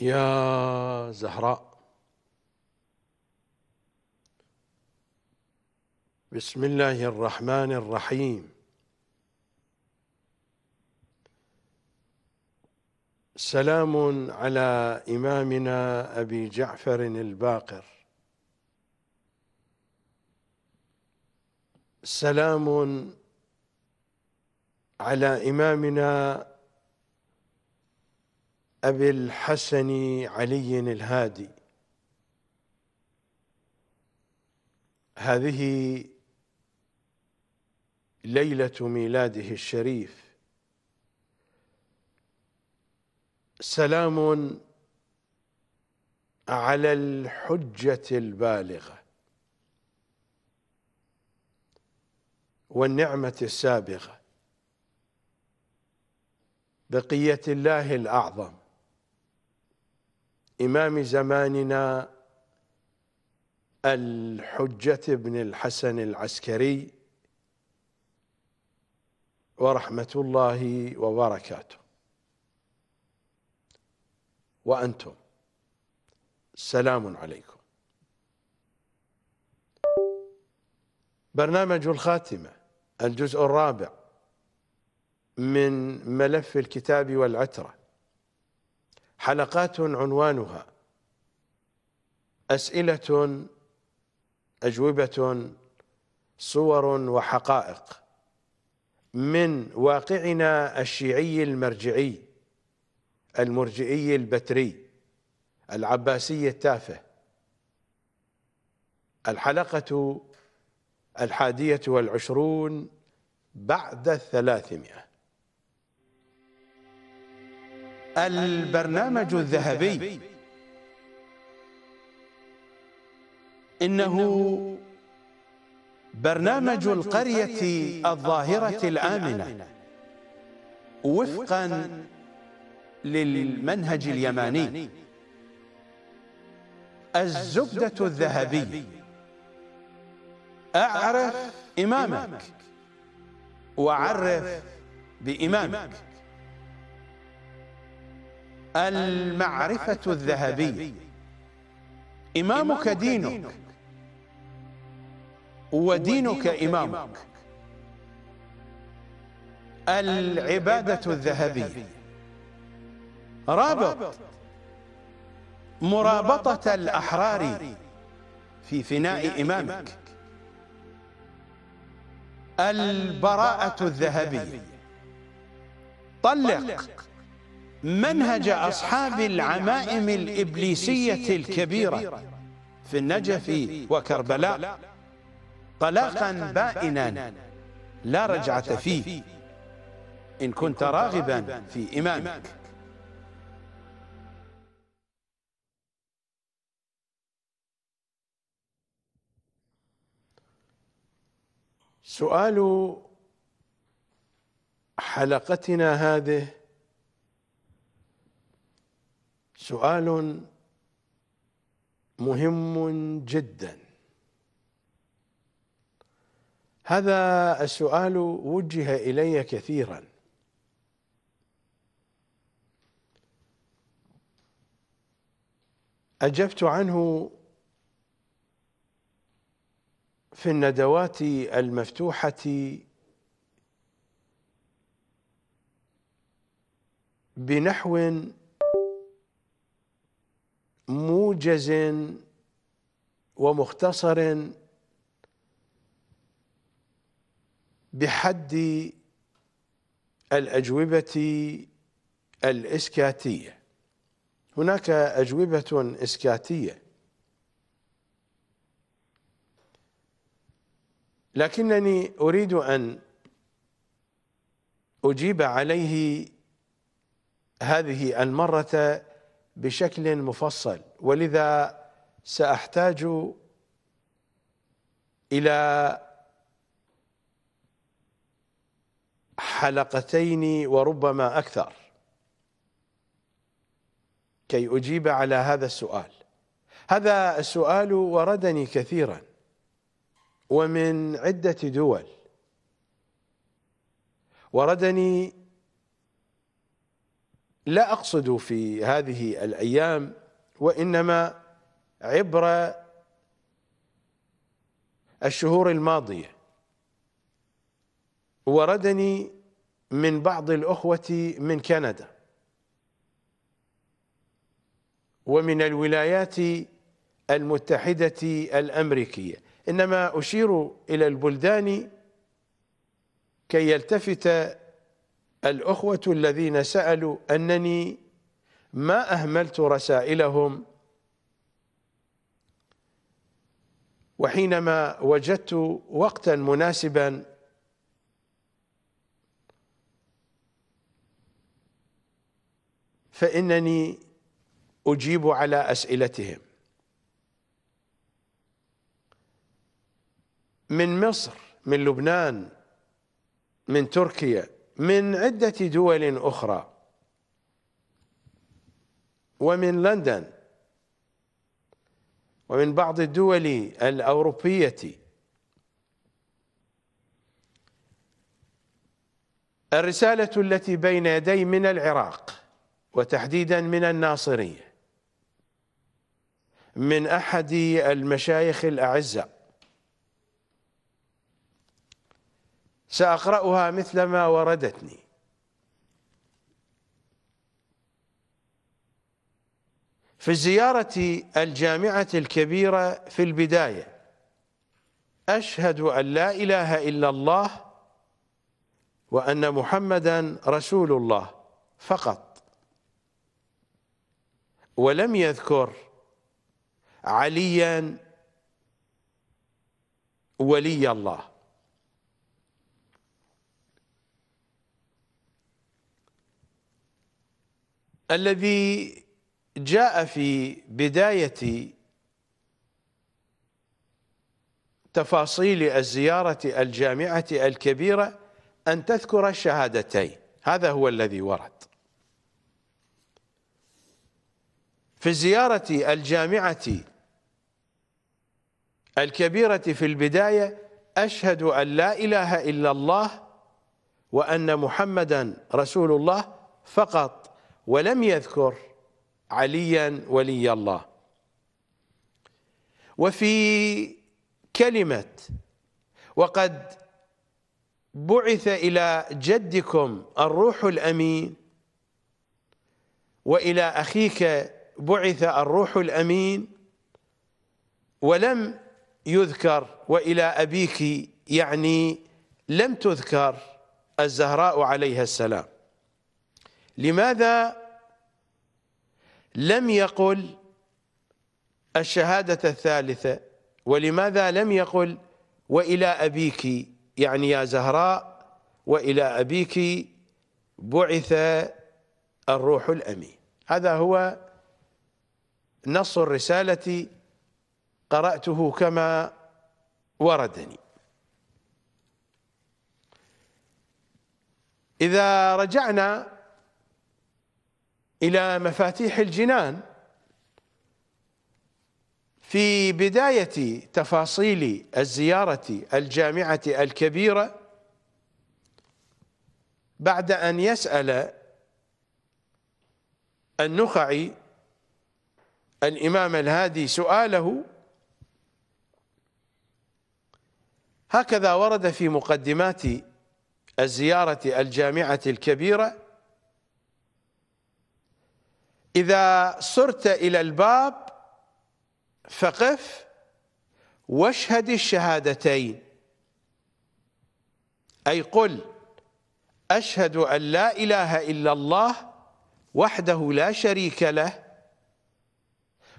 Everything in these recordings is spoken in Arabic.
يا زهراء بسم الله الرحمن الرحيم سلام على إمامنا أبي جعفر الباقر سلام على إمامنا أبي الحسن علي الهادي هذه ليلة ميلاده الشريف سلام على الحجة البالغة والنعمة السابغة بقية الله الأعظم إمام زماننا الحجة بن الحسن العسكري ورحمة الله وبركاته وأنتم سلام عليكم برنامج الخاتمة الجزء الرابع من ملف الكتاب والعترة حلقات عنوانها أسئلة أجوبة صور وحقائق من واقعنا الشيعي المرجعي المرجئي البتري العباسي التافه الحلقة الحادية والعشرون بعد الثلاثمائة البرنامج الذهبي إنه برنامج القرية الظاهرة الآمنة وفقا للمنهج اليماني الزبدة الذهبي أعرف إمامك وعرف بإمامك المعرفة الذهبية إمامك دينك ودينك إمامك العبادة الذهبية رابط مرابطة الأحرار في فناء إمامك البراءة الذهبية طلق منهج أصحاب العمائم الإبليسية الكبيرة في النجف وكربلاء طلاقا بائنا لا رجعة فيه إن كنت راغبا في إمامك سؤال حلقتنا هذه سؤال مهم جدا هذا السؤال وجه الي كثيرا اجبت عنه في الندوات المفتوحه بنحو موجز ومختصر بحد الأجوبة الإسكاتية هناك أجوبة إسكاتية لكنني أريد أن أجيب عليه هذه المرة بشكل مفصل ولذا ساحتاج الى حلقتين وربما اكثر كي اجيب على هذا السؤال هذا السؤال وردني كثيرا ومن عده دول وردني لا أقصد في هذه الأيام وإنما عبر الشهور الماضية وردني من بعض الأخوة من كندا ومن الولايات المتحدة الأمريكية إنما أشير إلى البلدان كي يلتفت الأخوة الذين سألوا أنني ما أهملت رسائلهم وحينما وجدت وقتا مناسبا فإنني أجيب على أسئلتهم من مصر من لبنان من تركيا من عدة دول أخرى ومن لندن ومن بعض الدول الأوروبية الرسالة التي بين يدي من العراق وتحديدا من الناصرية من أحد المشايخ الأعزاء سأقرأها مثل ما وردتني في الزيارة الجامعة الكبيرة في البداية أشهد أن لا إله إلا الله وأن محمدا رسول الله فقط ولم يذكر عليا ولي الله الذي جاء في بداية تفاصيل الزيارة الجامعة الكبيرة أن تذكر الشهادتين هذا هو الذي ورد في الزيارة الجامعة الكبيرة في البداية أشهد أن لا إله إلا الله وأن محمدا رسول الله فقط ولم يذكر عليا ولي الله وفي كلمة وقد بعث إلى جدكم الروح الأمين وإلى أخيك بعث الروح الأمين ولم يذكر وإلى أبيك يعني لم تذكر الزهراء عليها السلام لماذا لم يقل الشهادة الثالثة ولماذا لم يقل وإلى أبيك يعني يا زهراء وإلى أبيك بعث الروح الأمين هذا هو نص الرسالة قرأته كما وردني إذا رجعنا إلى مفاتيح الجنان في بداية تفاصيل الزيارة الجامعة الكبيرة بعد أن يسأل النخعي الإمام الهادي سؤاله هكذا ورد في مقدمات الزيارة الجامعة الكبيرة إذا صرت إلى الباب فقف واشهد الشهادتين أي قل أشهد أن لا إله إلا الله وحده لا شريك له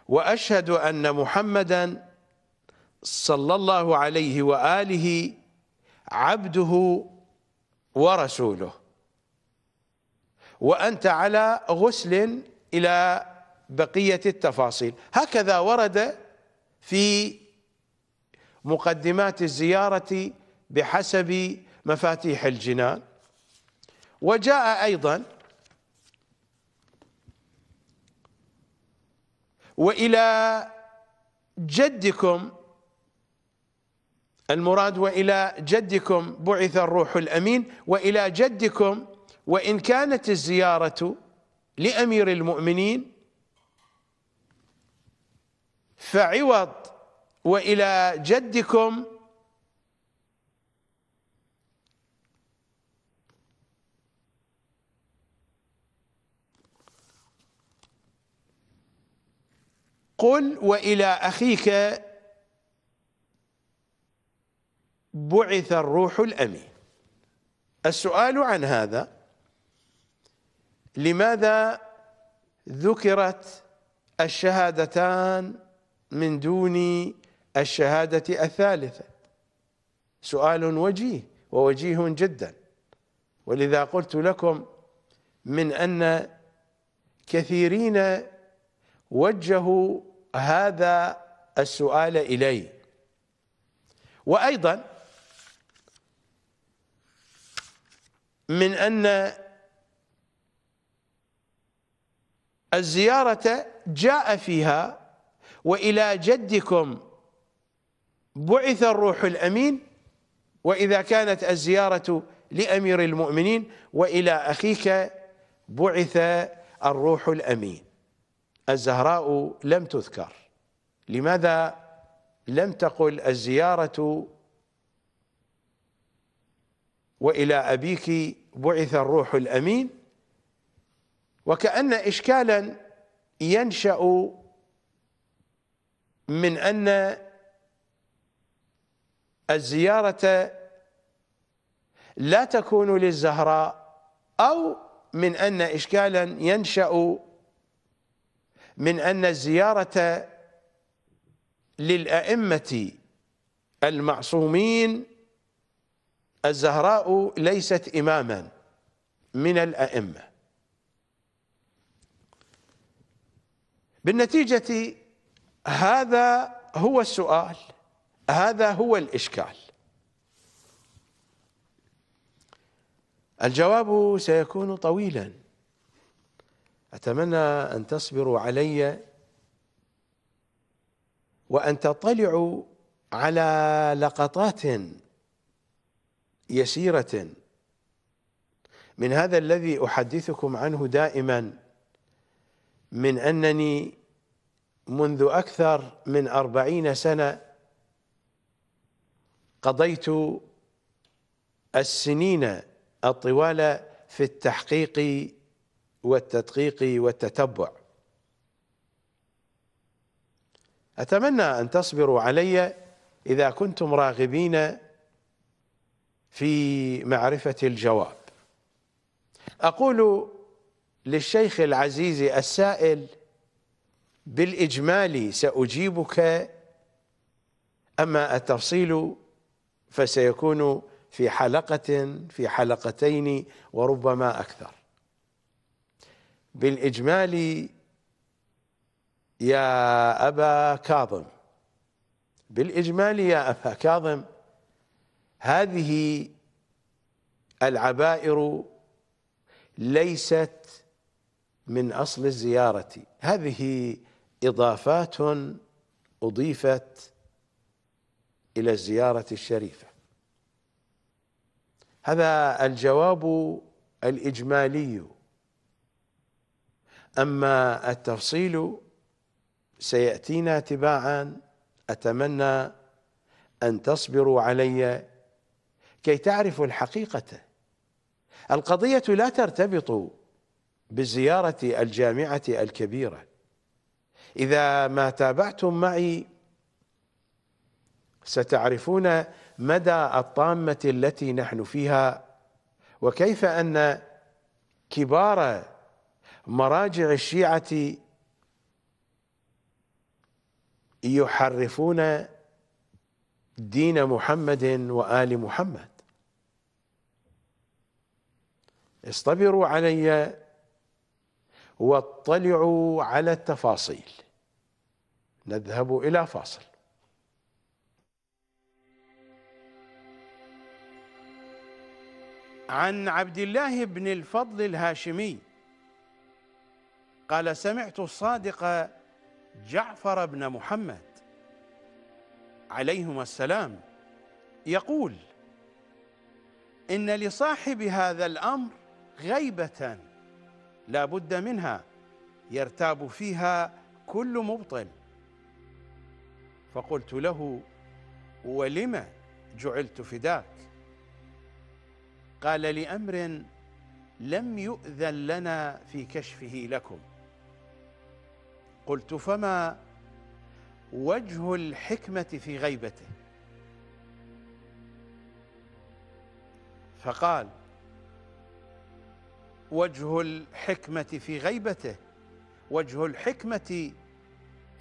وأشهد أن محمدا صلى الله عليه وآله عبده ورسوله وأنت على غسل إلى بقية التفاصيل هكذا ورد في مقدمات الزيارة بحسب مفاتيح الجنان وجاء أيضا وإلى جدكم المراد وإلى جدكم بعث الروح الأمين وإلى جدكم وإن كانت الزيارة لأمير المؤمنين فعوض وإلى جدكم قل وإلى أخيك بعث الروح الأمين السؤال عن هذا لماذا ذكرت الشهادتان من دون الشهادة الثالثة سؤال وجيه ووجيه جدا ولذا قلت لكم من أن كثيرين وجهوا هذا السؤال إلي وأيضا من أن الزيارة جاء فيها وإلى جدكم بعث الروح الأمين وإذا كانت الزيارة لأمير المؤمنين وإلى أخيك بعث الروح الأمين الزهراء لم تذكر لماذا لم تقل الزيارة وإلى أبيك بعث الروح الأمين وكأن إشكالا ينشأ من أن الزيارة لا تكون للزهراء أو من أن إشكالا ينشأ من أن الزيارة للأئمة المعصومين الزهراء ليست إماما من الأئمة بالنتيجة هذا هو السؤال هذا هو الإشكال الجواب سيكون طويلا أتمنى أن تصبروا علي وأن تطلعوا على لقطات يسيرة من هذا الذي أحدثكم عنه دائما من أنني منذ أكثر من أربعين سنة قضيت السنين الطوال في التحقيق والتدقيق والتتبع أتمنى أن تصبروا علي إذا كنتم راغبين في معرفة الجواب أقول للشيخ العزيز السائل بالإجمال سأجيبك أما التفصيل فسيكون في حلقة في حلقتين وربما أكثر بالإجمال يا أبا كاظم بالإجمال يا أبا كاظم هذه العبائر ليست من اصل الزياره هذه اضافات اضيفت الى الزياره الشريفه هذا الجواب الاجمالي اما التفصيل سياتينا تباعا اتمنى ان تصبروا علي كي تعرفوا الحقيقه القضيه لا ترتبط بزيارة الجامعة الكبيرة إذا ما تابعتم معي ستعرفون مدى الطامة التي نحن فيها وكيف أن كبار مراجع الشيعة يحرفون دين محمد وآل محمد اصطبروا علي واطلعوا على التفاصيل نذهب إلى فاصل عن عبد الله بن الفضل الهاشمي قال سمعت الصادق جعفر بن محمد عليهما السلام يقول إن لصاحب هذا الأمر غيبةً لا بد منها يرتاب فيها كل مبطل فقلت له ولم جعلت فداك قال لامر لم يؤذن لنا في كشفه لكم قلت فما وجه الحكمه في غيبته فقال وجه الحكمة في غيبته وجه الحكمة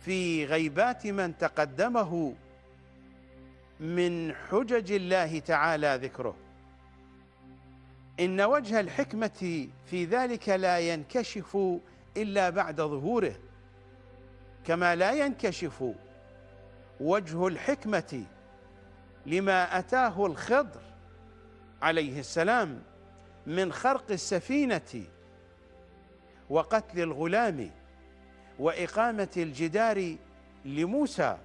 في غيبات من تقدمه من حجج الله تعالى ذكره إن وجه الحكمة في ذلك لا ينكشف إلا بعد ظهوره كما لا ينكشف وجه الحكمة لما أتاه الخضر عليه السلام من خرق السفينة وقتل الغلام وإقامة الجدار لموسى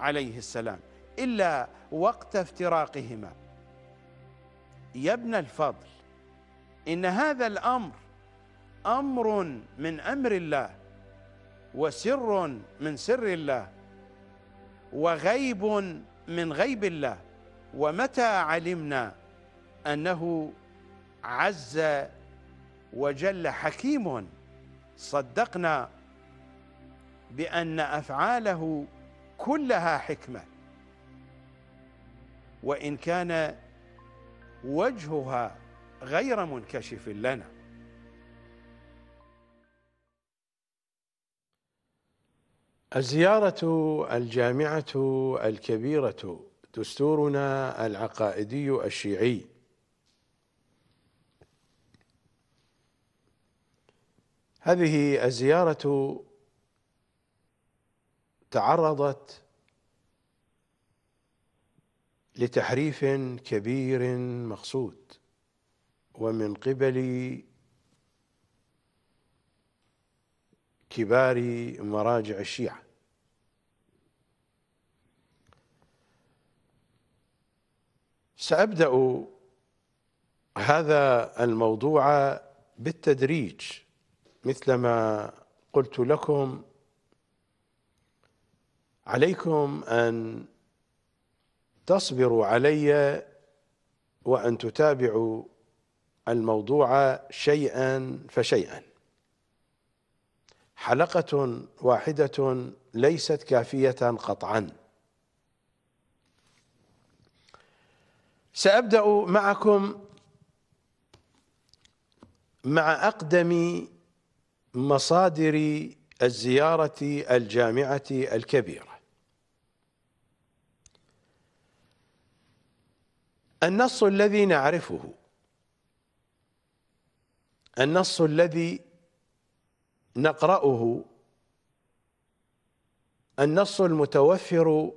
عليه السلام إلا وقت افتراقهما يا ابن الفضل إن هذا الأمر أمر من أمر الله وسر من سر الله وغيب من غيب الله ومتى علمنا أنه عز وجل حكيم صدقنا بان افعاله كلها حكمه وان كان وجهها غير منكشف لنا الزياره الجامعه الكبيره دستورنا العقائدي الشيعي هذه الزيارة تعرضت لتحريف كبير مقصود ومن قبل كبار مراجع الشيعة سأبدأ هذا الموضوع بالتدريج مثلما قلت لكم عليكم أن تصبروا علي وأن تتابعوا الموضوع شيئا فشيئا حلقة واحدة ليست كافية قطعا سأبدأ معكم مع أقدم مصادر الزيارة الجامعة الكبيرة النص الذي نعرفه النص الذي نقرأه النص المتوفر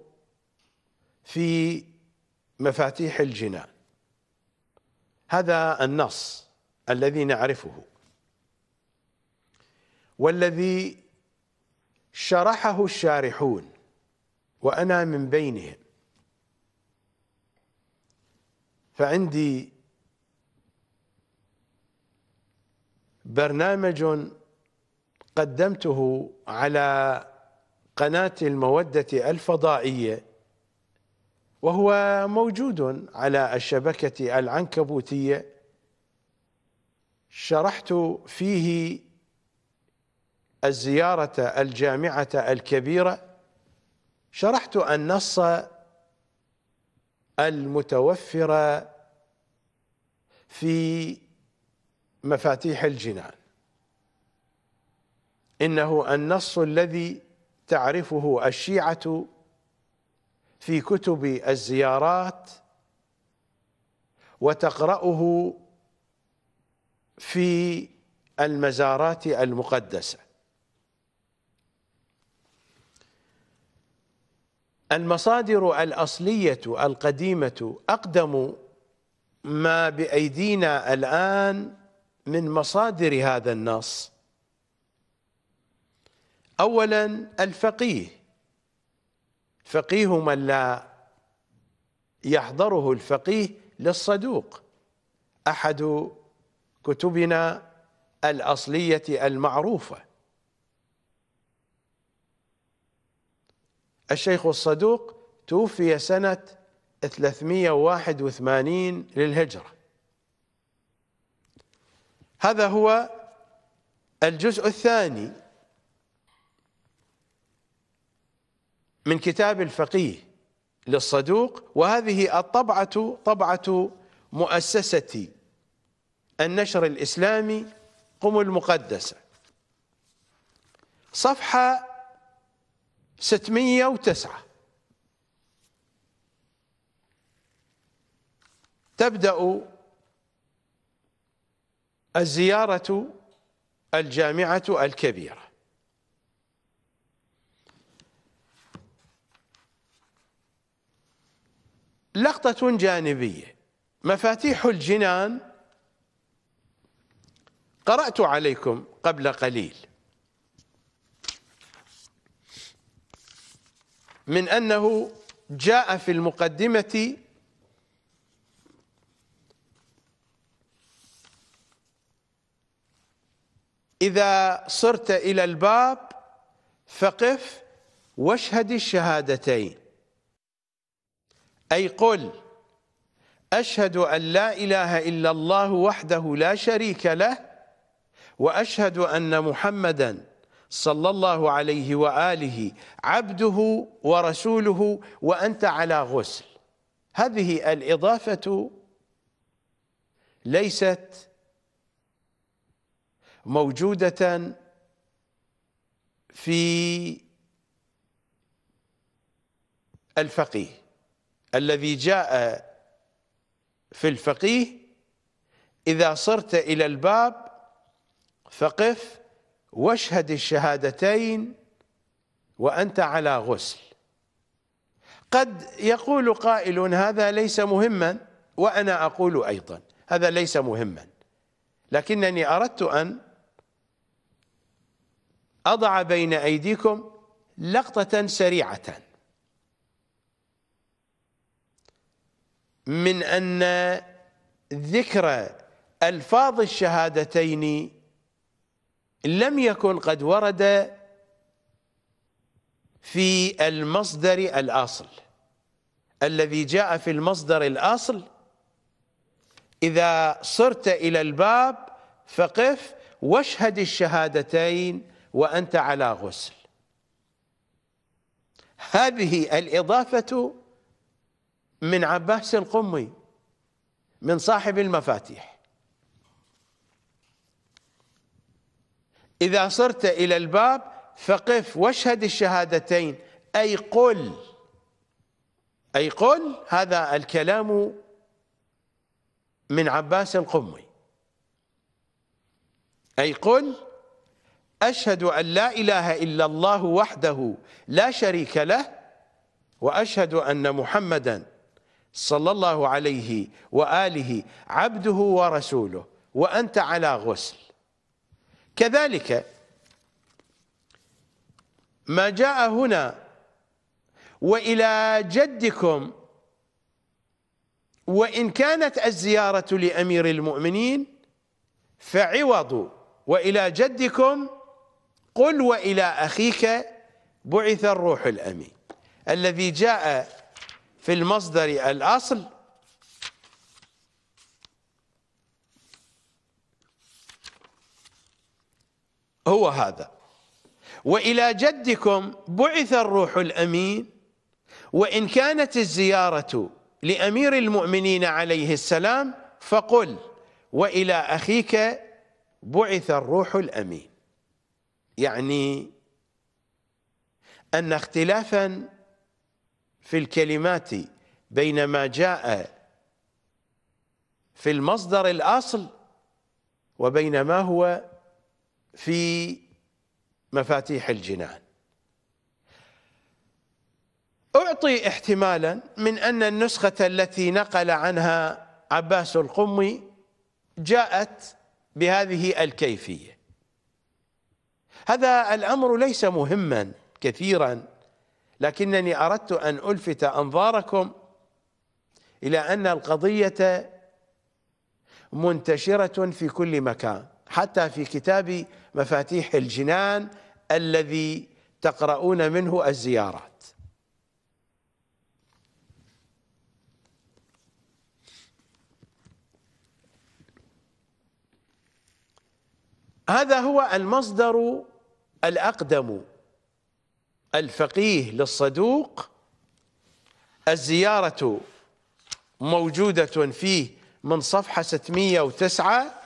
في مفاتيح الجنان هذا النص الذي نعرفه والذي شرحه الشارحون وأنا من بينهم فعندي برنامج قدمته على قناة المودة الفضائية وهو موجود على الشبكة العنكبوتية شرحت فيه الزيارة الجامعة الكبيرة شرحت النص المتوفر في مفاتيح الجنان إنه النص الذي تعرفه الشيعة في كتب الزيارات وتقرأه في المزارات المقدسه المصادر الأصلية القديمة أقدم ما بأيدينا الآن من مصادر هذا النص أولا الفقيه فقيه من لا يحضره الفقيه للصدوق أحد كتبنا الأصلية المعروفة الشيخ الصدوق توفي سنة 381 للهجرة هذا هو الجزء الثاني من كتاب الفقيه للصدوق وهذه الطبعة طبعة مؤسسة النشر الإسلامي قم المقدسة صفحة 609 تبدأ الزيارة الجامعة الكبيرة لقطة جانبية مفاتيح الجنان قرأت عليكم قبل قليل من أنه جاء في المقدمة إذا صرت إلى الباب فقف واشهد الشهادتين أي قل أشهد أن لا إله إلا الله وحده لا شريك له وأشهد أن محمداً صلى الله عليه وآله عبده ورسوله وأنت على غسل هذه الإضافة ليست موجودة في الفقيه الذي جاء في الفقيه إذا صرت إلى الباب فقف واشهد الشهادتين وأنت على غسل قد يقول قائل هذا ليس مهما وأنا أقول أيضا هذا ليس مهما لكنني أردت أن أضع بين أيديكم لقطة سريعة من أن ذكر ألفاظ الشهادتين لم يكن قد ورد في المصدر الأصل الذي جاء في المصدر الأصل إذا صرت إلى الباب فقف واشهد الشهادتين وأنت على غسل هذه الإضافة من عباس القمي من صاحب المفاتيح إذا صرت إلى الباب فقف واشهد الشهادتين أي قل أي قل هذا الكلام من عباس القمي أي قل أشهد أن لا إله إلا الله وحده لا شريك له وأشهد أن محمدا صلى الله عليه وآله عبده ورسوله وأنت على غسل كذلك ما جاء هنا وإلى جدكم وإن كانت الزيارة لأمير المؤمنين فعوض وإلى جدكم قل وإلى أخيك بعث الروح الأمين الذي جاء في المصدر الأصل هو هذا وإلى جدكم بعث الروح الأمين وإن كانت الزيارة لأمير المؤمنين عليه السلام فقل وإلى أخيك بعث الروح الأمين يعني أن اختلافا في الكلمات بين ما جاء في المصدر الأصل وبين ما هو في مفاتيح الجنان أعطي احتمالا من أن النسخة التي نقل عنها عباس القمي جاءت بهذه الكيفية هذا الأمر ليس مهما كثيرا لكنني أردت أن ألفت أنظاركم إلى أن القضية منتشرة في كل مكان حتى في كتاب مفاتيح الجنان الذي تقرؤون منه الزيارات هذا هو المصدر الأقدم الفقيه للصدوق الزيارة موجودة فيه من صفحة 609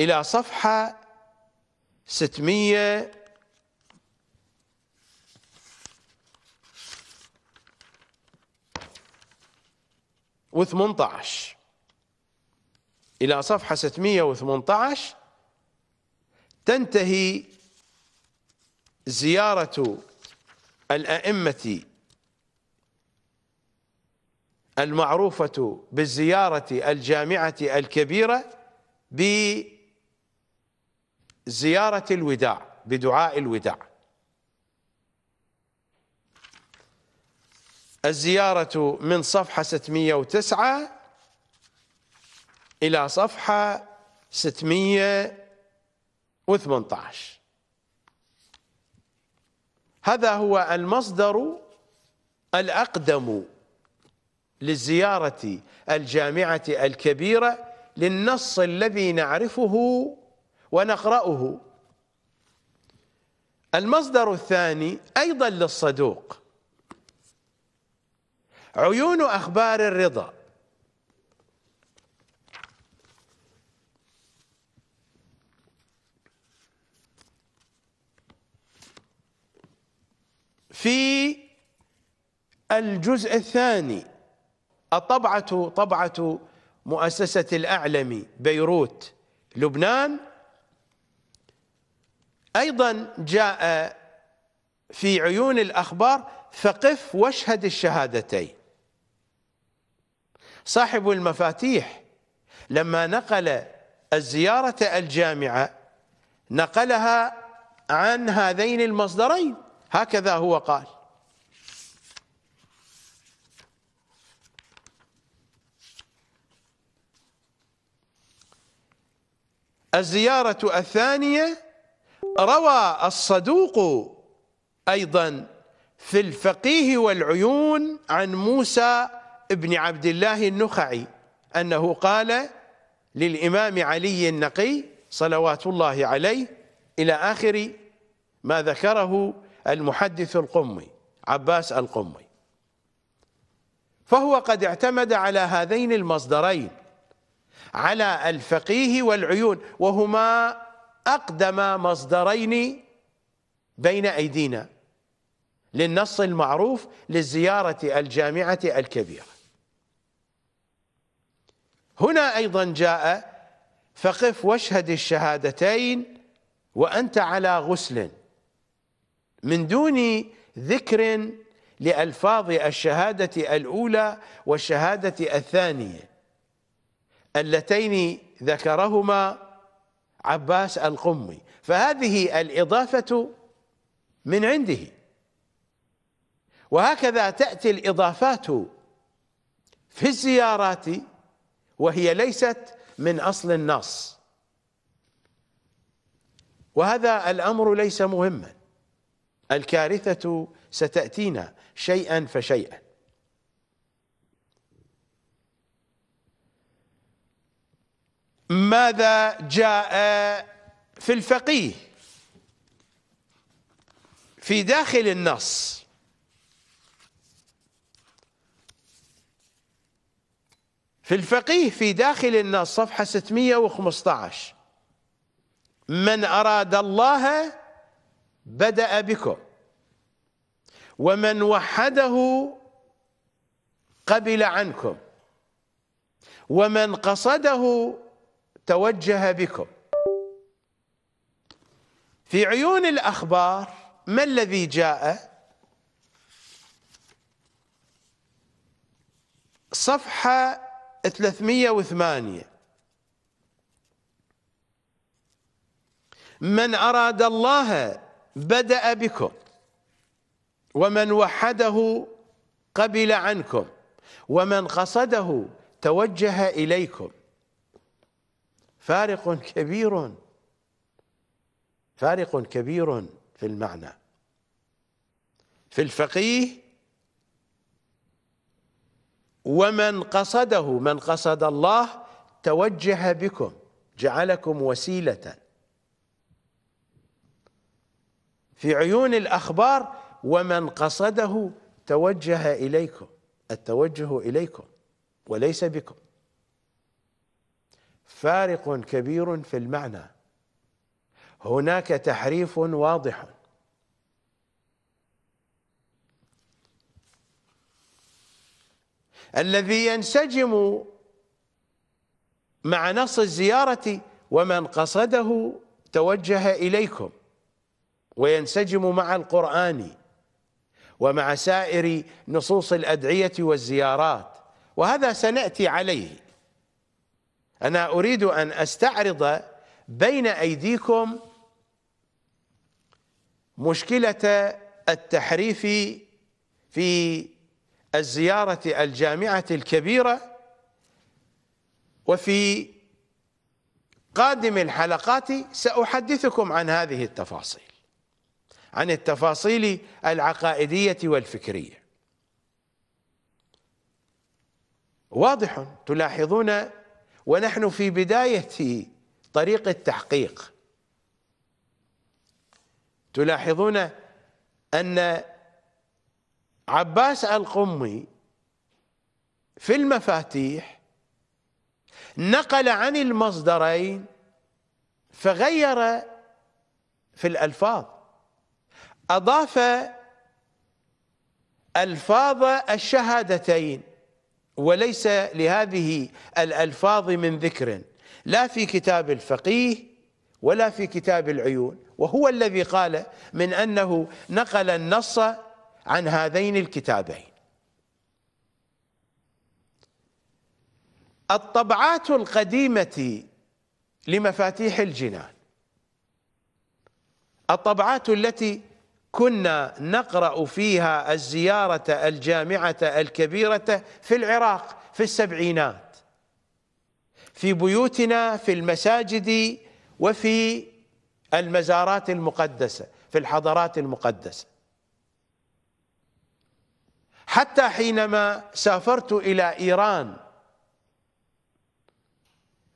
إلى صفحة ستمية و إلى صفحة 618 تنتهي زيارة الأئمة المعروفة بالزيارة الجامعة الكبيرة ب زيارة الوداع بدعاء الوداع الزيارة من صفحة 609 إلى صفحة 618 هذا هو المصدر الأقدم للزيارة الجامعة الكبيرة للنص الذي نعرفه ونقرأه المصدر الثاني أيضا للصدوق عيون أخبار الرضا في الجزء الثاني الطبعة طبعة مؤسسة الاعلم بيروت لبنان أيضا جاء في عيون الأخبار فقف واشهد الشهادتين صاحب المفاتيح لما نقل الزيارة الجامعة نقلها عن هذين المصدرين هكذا هو قال الزيارة الثانية روى الصدوق أيضا في الفقيه والعيون عن موسى بن عبد الله النخعي أنه قال للإمام علي النقي صلوات الله عليه إلى آخر ما ذكره المحدث القمي عباس القمي فهو قد اعتمد على هذين المصدرين على الفقيه والعيون وهما أقدم مصدرين بين أيدينا للنص المعروف للزيارة الجامعة الكبيرة هنا أيضا جاء فقف واشهد الشهادتين وأنت على غسل من دون ذكر لألفاظ الشهادة الأولى والشهادة الثانية اللتين ذكرهما عباس القمي فهذه الإضافة من عنده وهكذا تأتي الإضافات في الزيارات وهي ليست من أصل النص وهذا الأمر ليس مهما الكارثة ستأتينا شيئا فشيئا ماذا جاء في الفقيه في داخل النص في الفقيه في داخل النص صفحة 615 من أراد الله بدأ بكم ومن وحده قبل عنكم ومن قصده توجه بكم في عيون الأخبار ما الذي جاء صفحة 308 من أراد الله بدأ بكم ومن وحده قبل عنكم ومن قصده توجه إليكم فارق كبير فارق كبير في المعنى في الفقيه ومن قصده من قصد الله توجه بكم جعلكم وسيلة في عيون الأخبار ومن قصده توجه إليكم التوجه إليكم وليس بكم فارق كبير في المعنى هناك تحريف واضح الذي ينسجم مع نص الزيارة ومن قصده توجه إليكم وينسجم مع القرآن ومع سائر نصوص الأدعية والزيارات وهذا سنأتي عليه أنا أريد أن أستعرض بين أيديكم مشكلة التحريف في الزيارة الجامعة الكبيرة وفي قادم الحلقات سأحدثكم عن هذه التفاصيل عن التفاصيل العقائدية والفكرية واضح تلاحظون ونحن في بداية طريق التحقيق تلاحظون أن عباس القمي في المفاتيح نقل عن المصدرين فغير في الألفاظ أضاف ألفاظ الشهادتين وليس لهذه الألفاظ من ذكر لا في كتاب الفقيه ولا في كتاب العيون وهو الذي قال من أنه نقل النص عن هذين الكتابين الطبعات القديمة لمفاتيح الجنان الطبعات التي كنا نقرأ فيها الزيارة الجامعة الكبيرة في العراق في السبعينات في بيوتنا في المساجد وفي المزارات المقدسة في الحضارات المقدسة حتى حينما سافرت إلى إيران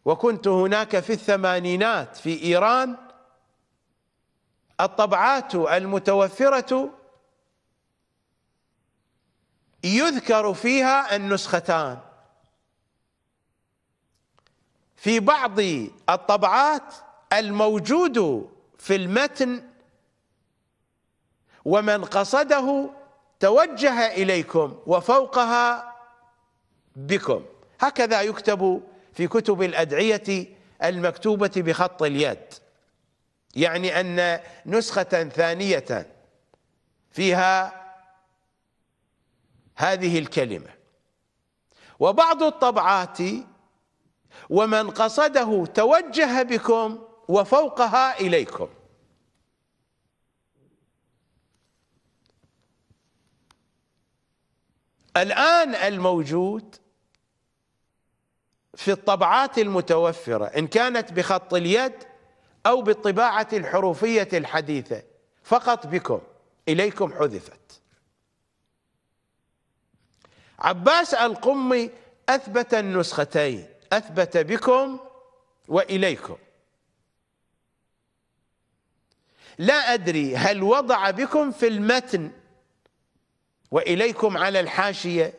وكنت هناك في الثمانينات في إيران الطبعات المتوفرة يذكر فيها النسختان في بعض الطبعات الموجود في المتن ومن قصده توجه إليكم وفوقها بكم هكذا يكتب في كتب الأدعية المكتوبة بخط اليد يعني أن نسخة ثانية فيها هذه الكلمة وبعض الطبعات ومن قصده توجه بكم وفوقها إليكم الآن الموجود في الطبعات المتوفرة إن كانت بخط اليد أو بالطباعة الحروفية الحديثة فقط بكم إليكم حذفت عباس القمي أثبت النسختين أثبت بكم وإليكم لا أدري هل وضع بكم في المتن وإليكم على الحاشية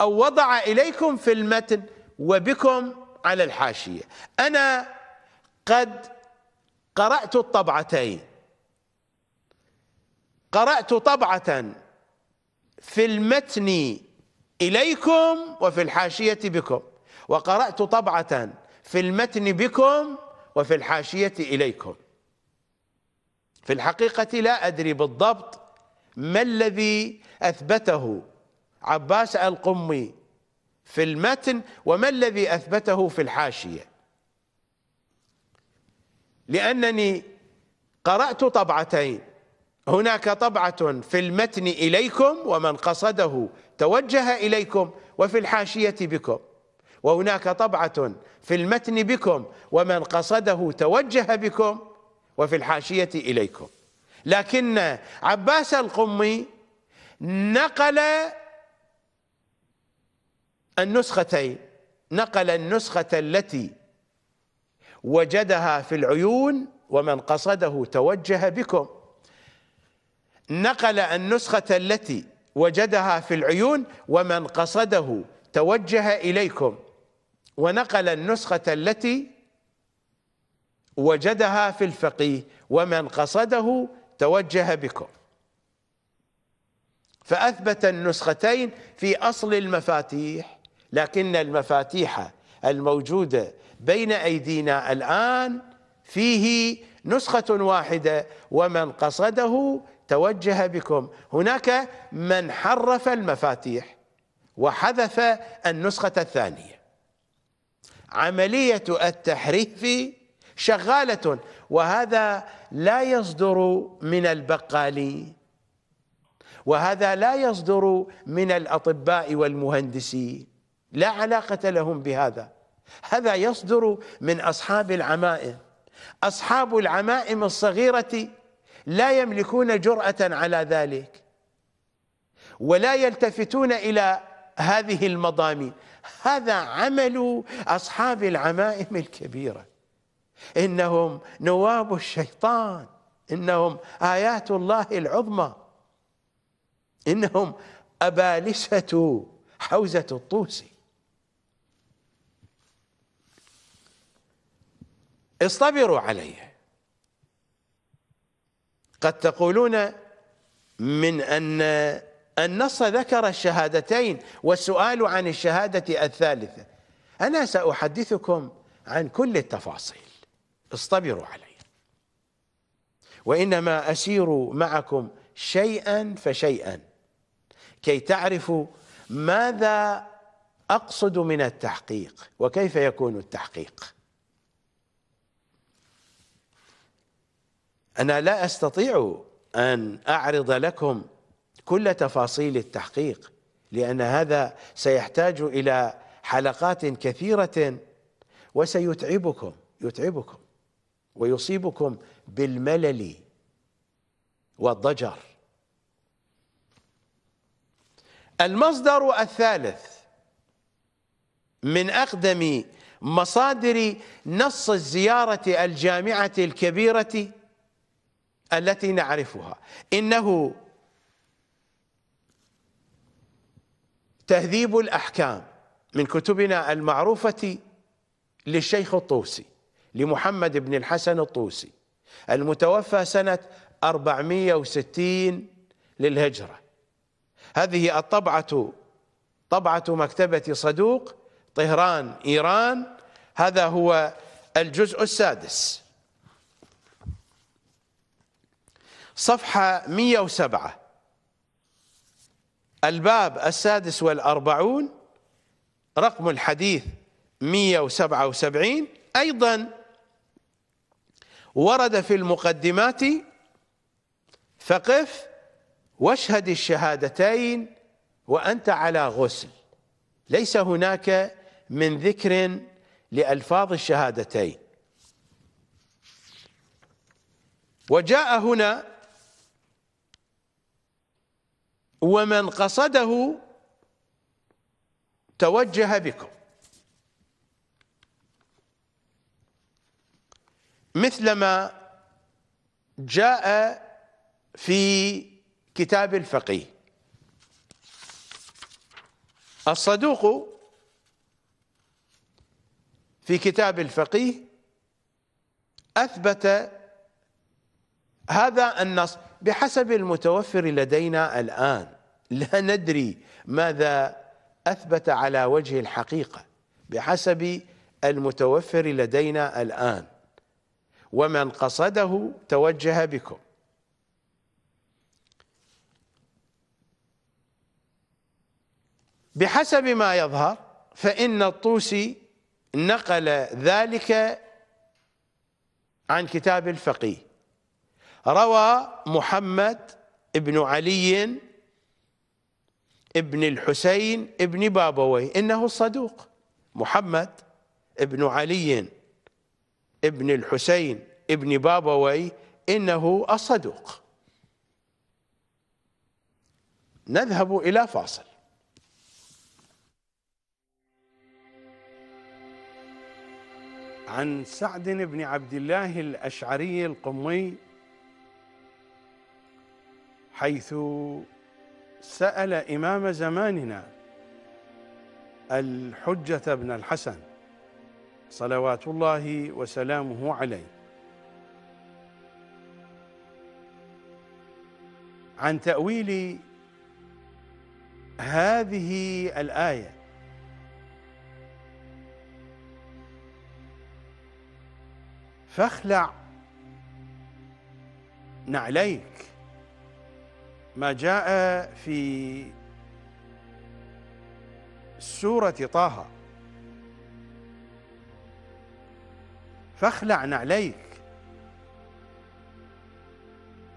أو وضع إليكم في المتن وبكم على الحاشية أنا قد قرأت الطبعتين قرأت طبعة في المتن إليكم وفي الحاشية بكم وقرأت طبعة في المتن بكم وفي الحاشية إليكم في الحقيقة لا أدري بالضبط ما الذي أثبته عباس القمي في المتن وما الذي أثبته في الحاشية لأنني قرأت طبعتين هناك طبعة في المتن إليكم ومن قصده توجه إليكم وفي الحاشية بكم وهناك طبعة في المتن بكم ومن قصده توجه بكم وفي الحاشية إليكم لكن عباس القمي نقل النسختين نقل النسخة التي وجدها في العيون ومن قصده توجه بكم نقل النسخة التي وجدها في العيون ومن قصده توجه إليكم ونقل النسخة التي وجدها في الفقيه ومن قصده توجه بكم فأثبت النسختين في أصل المفاتيح لكن المفاتيح الموجودة بين أيدينا الآن فيه نسخة واحدة ومن قصده توجه بكم هناك من حرف المفاتيح وحذف النسخة الثانية عملية التحريف شغالة وهذا لا يصدر من البقالين وهذا لا يصدر من الأطباء والمهندسين لا علاقة لهم بهذا هذا يصدر من أصحاب العمائم أصحاب العمائم الصغيرة لا يملكون جرأة على ذلك ولا يلتفتون إلى هذه المضامين هذا عمل أصحاب العمائم الكبيرة إنهم نواب الشيطان إنهم آيات الله العظمى إنهم أبالسة حوزة الطوسي اصطبروا عليها قد تقولون من أن النص ذكر الشهادتين والسؤال عن الشهادة الثالثة أنا سأحدثكم عن كل التفاصيل اصطبروا علي وإنما أسير معكم شيئا فشيئا كي تعرفوا ماذا أقصد من التحقيق وكيف يكون التحقيق أنا لا أستطيع أن أعرض لكم كل تفاصيل التحقيق لأن هذا سيحتاج إلى حلقات كثيرة وسيتعبكم يتعبكم ويصيبكم بالملل والضجر المصدر الثالث من أقدم مصادر نص الزيارة الجامعة الكبيرة التي نعرفها انه تهذيب الاحكام من كتبنا المعروفه للشيخ الطوسي لمحمد بن الحسن الطوسي المتوفى سنه 460 للهجره هذه الطبعه طبعه مكتبه صدوق طهران ايران هذا هو الجزء السادس صفحة 107 الباب السادس والأربعون رقم الحديث 177 أيضا ورد في المقدمات فقف واشهد الشهادتين وأنت على غسل ليس هناك من ذكر لألفاظ الشهادتين وجاء هنا ومن قصده توجه بكم مثلما جاء في كتاب الفقيه الصدوق في كتاب الفقيه أثبت هذا النص بحسب المتوفر لدينا الآن لا ندري ماذا أثبت على وجه الحقيقة بحسب المتوفر لدينا الآن ومن قصده توجه بكم بحسب ما يظهر فإن الطوسي نقل ذلك عن كتاب الفقيه روى محمد بن علي ابن الحسين ابن بابوي إنه الصدوق محمد ابن علي ابن الحسين ابن بابوي إنه الصدوق نذهب إلى فاصل عن سعد بن عبد الله الأشعري القمي حيث سأل إمام زماننا الحجة بن الحسن صلوات الله وسلامه عليه عن تأويل هذه الآية فاخلع نعليك ما جاء في سورة طه فاخلع نعليك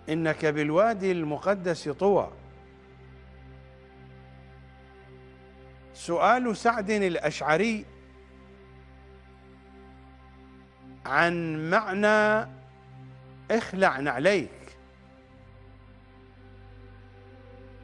إنك بالوادي المقدس طوى سؤال سعد الأشعري عن معنى اخلع نعليك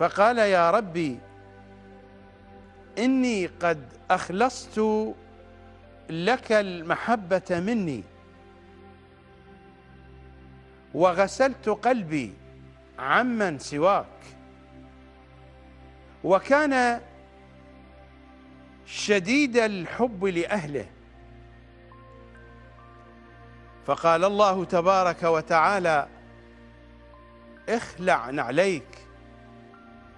فقال يا ربي إني قد أخلصت لك المحبة مني وغسلت قلبي عمن سواك وكان شديد الحب لأهله فقال الله تبارك وتعالى اخلع نعليك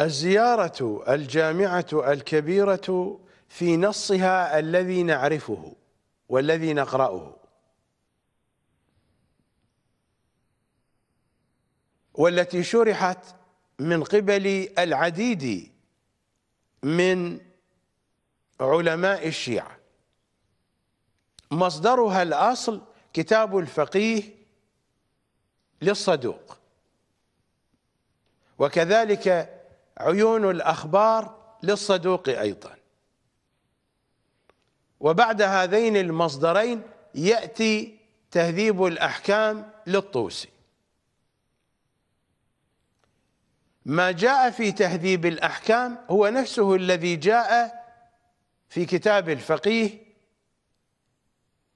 الزيارة الجامعة الكبيرة في نصها الذي نعرفه والذي نقرأه والتي شرحت من قبل العديد من علماء الشيعة مصدرها الأصل كتاب الفقيه للصدوق وكذلك عيون الأخبار للصدوق أيضا وبعد هذين المصدرين يأتي تهذيب الأحكام للطوسي ما جاء في تهذيب الأحكام هو نفسه الذي جاء في كتاب الفقيه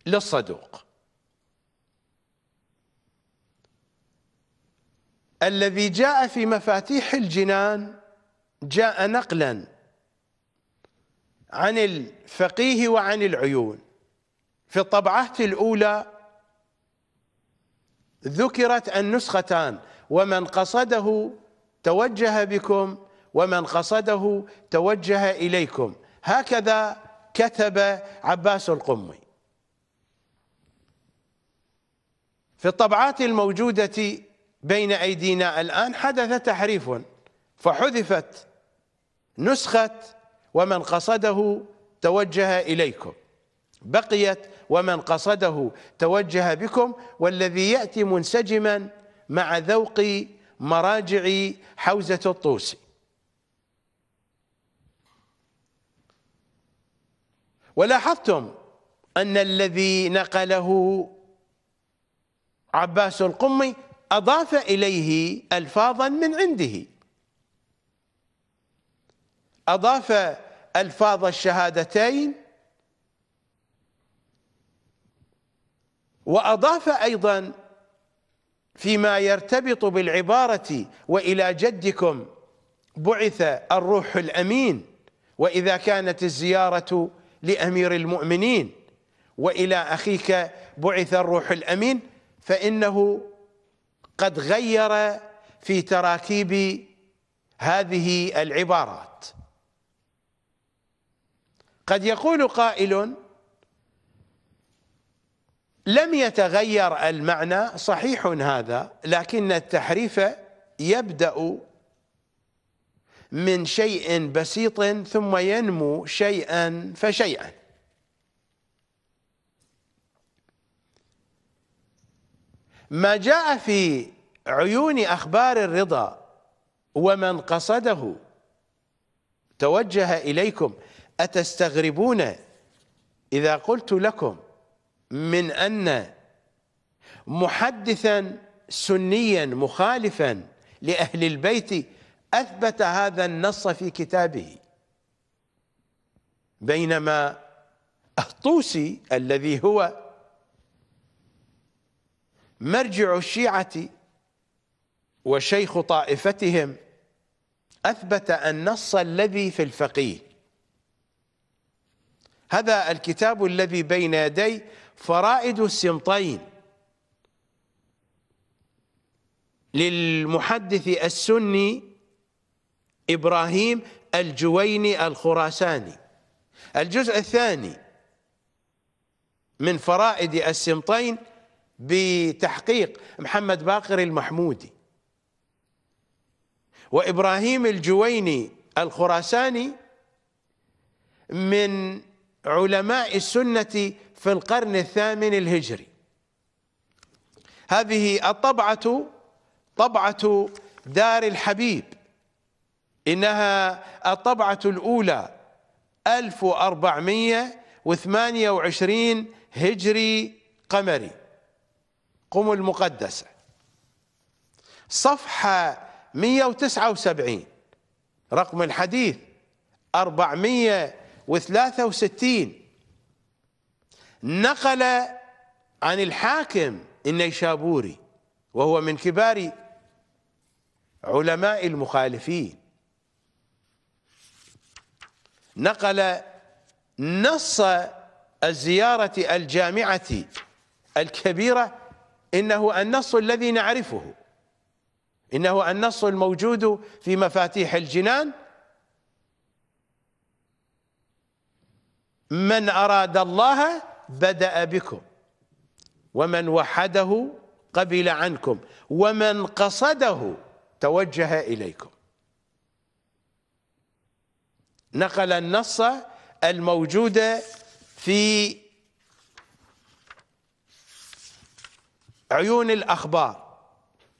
للصدوق الذي جاء في مفاتيح الجنان جاء نقلا عن الفقيه وعن العيون في الطبعات الأولى ذكرت النسختان ومن قصده توجه بكم ومن قصده توجه إليكم هكذا كتب عباس القمي في الطبعات الموجودة بين أيدينا الآن حدث تحريف فحذفت نسخة ومن قصده توجه إليكم بقيت ومن قصده توجه بكم والذي يأتي منسجما مع ذوق مراجع حوزة الطوسي ولاحظتم أن الذي نقله عباس القمي أضاف إليه ألفاظا من عنده أضاف ألفاظ الشهادتين وأضاف أيضا فيما يرتبط بالعبارة وإلى جدكم بعث الروح الأمين وإذا كانت الزيارة لأمير المؤمنين وإلى أخيك بعث الروح الأمين فإنه قد غير في تراكيب هذه العبارات قد يقول قائل لم يتغير المعنى صحيح هذا لكن التحريف يبدأ من شيء بسيط ثم ينمو شيئا فشيئا ما جاء في عيون أخبار الرضا ومن قصده توجه إليكم أتستغربون إذا قلت لكم من أن محدثا سنيا مخالفا لأهل البيت أثبت هذا النص في كتابه بينما الطوسي الذي هو مرجع الشيعة وشيخ طائفتهم أثبت النص الذي في الفقيه هذا الكتاب الذي بين يدي فرائد السمطين للمحدث السني إبراهيم الجويني الخراساني الجزء الثاني من فرائد السمطين بتحقيق محمد باقر المحمودي وإبراهيم الجويني الخراساني من علماء السنة في القرن الثامن الهجري هذه الطبعة طبعة دار الحبيب إنها الطبعة الأولى 1428 هجري قمري قم المقدسة صفحة 179 رقم الحديث 400 وثلاثة وستين نقل عن الحاكم النيشابوري وهو من كبار علماء المخالفين نقل نص الزيارة الجامعة الكبيرة إنه النص الذي نعرفه إنه النص الموجود في مفاتيح الجنان من أراد الله بدأ بكم ومن وحده قبل عنكم ومن قصده توجه إليكم نقل النص الموجود في عيون الأخبار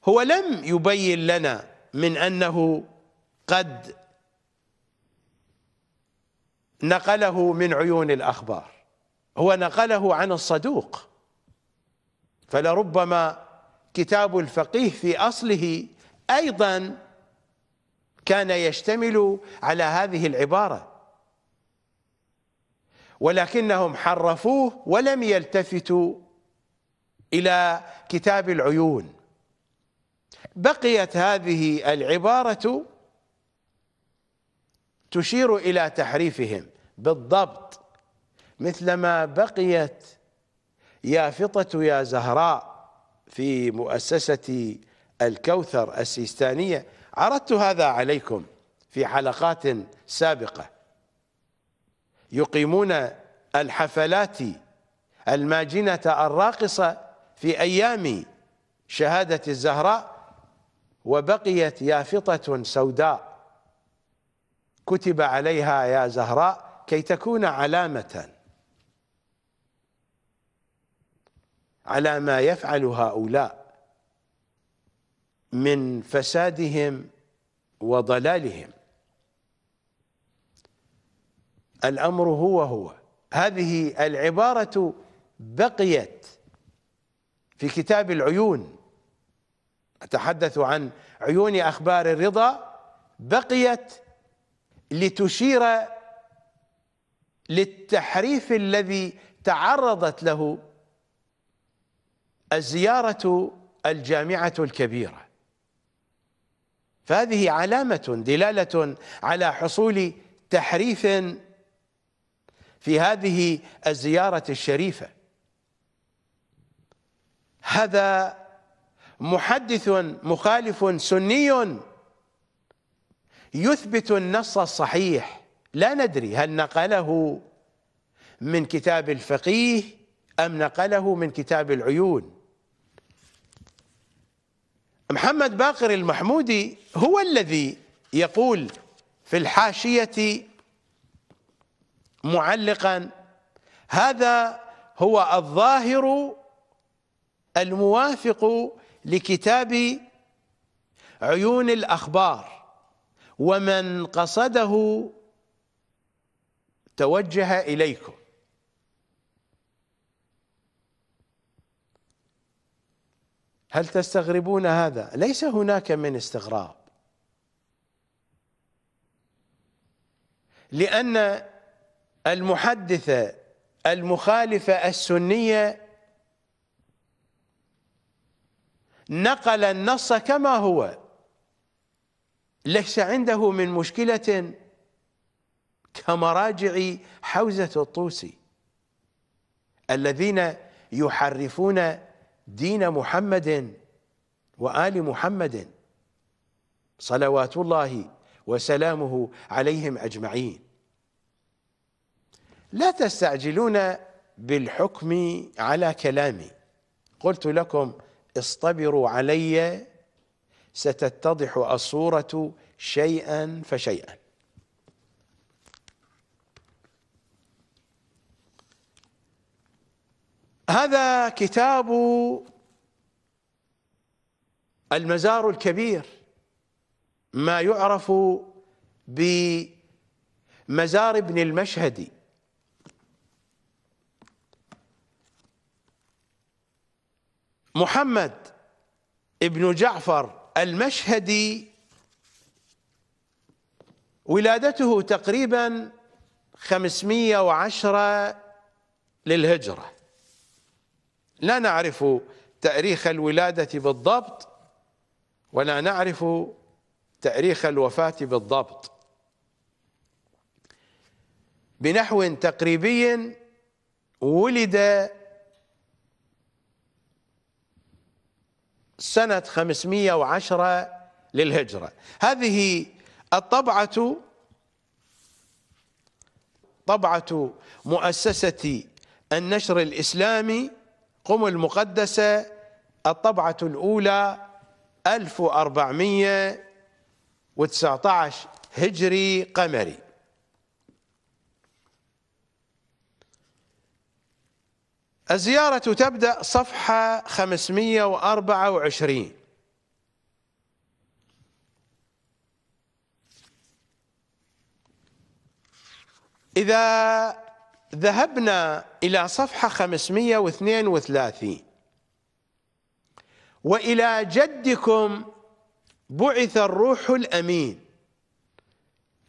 هو لم يبين لنا من أنه قد نقله من عيون الأخبار هو نقله عن الصدوق فلربما كتاب الفقيه في أصله أيضا كان يشتمل على هذه العبارة ولكنهم حرفوه ولم يلتفتوا إلى كتاب العيون بقيت هذه العبارة تشير إلى تحريفهم بالضبط مثلما بقيت يافطة يا زهراء في مؤسسة الكوثر السيستانية عرضت هذا عليكم في حلقات سابقة يقيمون الحفلات الماجنة الراقصة في أيام شهادة الزهراء وبقيت يافطة سوداء كتب عليها يا زهراء كي تكون علامة على ما يفعل هؤلاء من فسادهم وضلالهم الأمر هو هو هذه العبارة بقيت في كتاب العيون أتحدث عن عيون أخبار الرضا بقيت لتشير للتحريف الذي تعرضت له الزيارة الجامعة الكبيرة فهذه علامة دلالة على حصول تحريف في هذه الزيارة الشريفة هذا محدث مخالف سني يثبت النص الصحيح لا ندري هل نقله من كتاب الفقيه أم نقله من كتاب العيون محمد باقر المحمودي هو الذي يقول في الحاشية معلقا هذا هو الظاهر الموافق لكتاب عيون الأخبار ومن قصده توجه إليكم هل تستغربون هذا ليس هناك من استغراب لأن المحدثة المخالفة السنية نقل النص كما هو ليس عنده من مشكلة كمراجع حوزة الطوسي الذين يحرفون دين محمد وآل محمد صلوات الله وسلامه عليهم أجمعين لا تستعجلون بالحكم على كلامي قلت لكم اصطبروا علي ستتضح الصورة شيئا فشيئا هذا كتاب المزار الكبير ما يعرف بمزار ابن المشهدي محمد ابن جعفر المشهدي ولادته تقريبا وعشرة للهجرة لا نعرف تاريخ الولاده بالضبط ولا نعرف تاريخ الوفاه بالضبط بنحو تقريبي ولد سنة 510 للهجرة هذه الطبعة طبعة مؤسسة النشر الإسلامي قم المقدسة الطبعة الأولى 1419 هجري قمري الزيارة تبدأ صفحة 524 إذا ذهبنا إلى صفحة 532 وإلى جدكم بعث الروح الأمين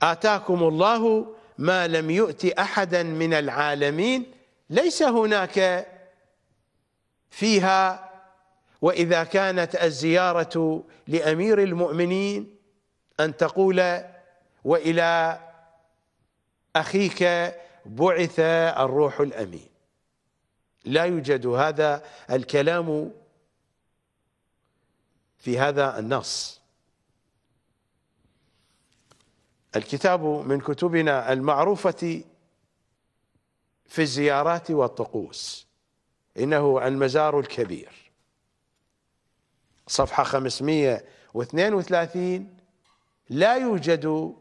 آتاكم الله ما لم يؤت أحدا من العالمين ليس هناك فيها وإذا كانت الزيارة لأمير المؤمنين أن تقول وإلى أخيك بعث الروح الأمين لا يوجد هذا الكلام في هذا النص الكتاب من كتبنا المعروفة في الزيارات والطقوس إنه المزار الكبير صفحة 532 لا يوجد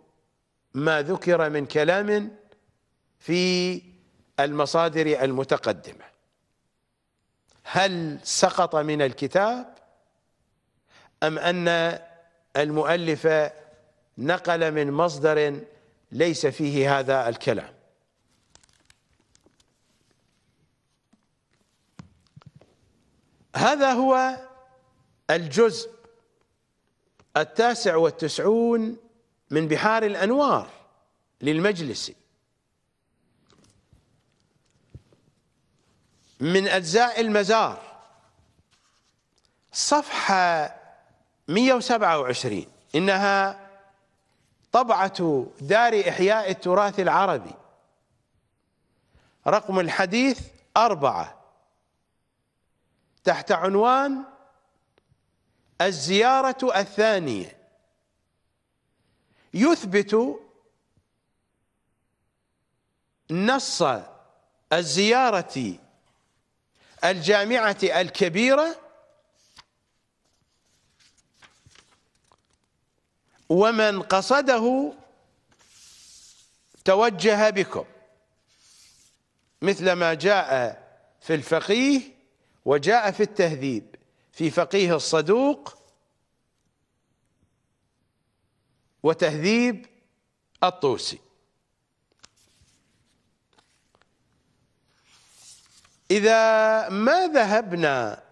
ما ذكر من كلام في المصادر المتقدمة هل سقط من الكتاب أم أن المؤلف نقل من مصدر ليس فيه هذا الكلام هذا هو الجزء التاسع والتسعون من بحار الأنوار للمجلسي من أجزاء المزار صفحة 127 إنها طبعة دار إحياء التراث العربي رقم الحديث أربعة تحت عنوان الزيارة الثانية يثبت نص الزيارة الجامعة الكبيرة ومن قصده توجه بكم مثل ما جاء في الفقيه وجاء في التهذيب في فقيه الصدوق وتهذيب الطوسي إذا ما ذهبنا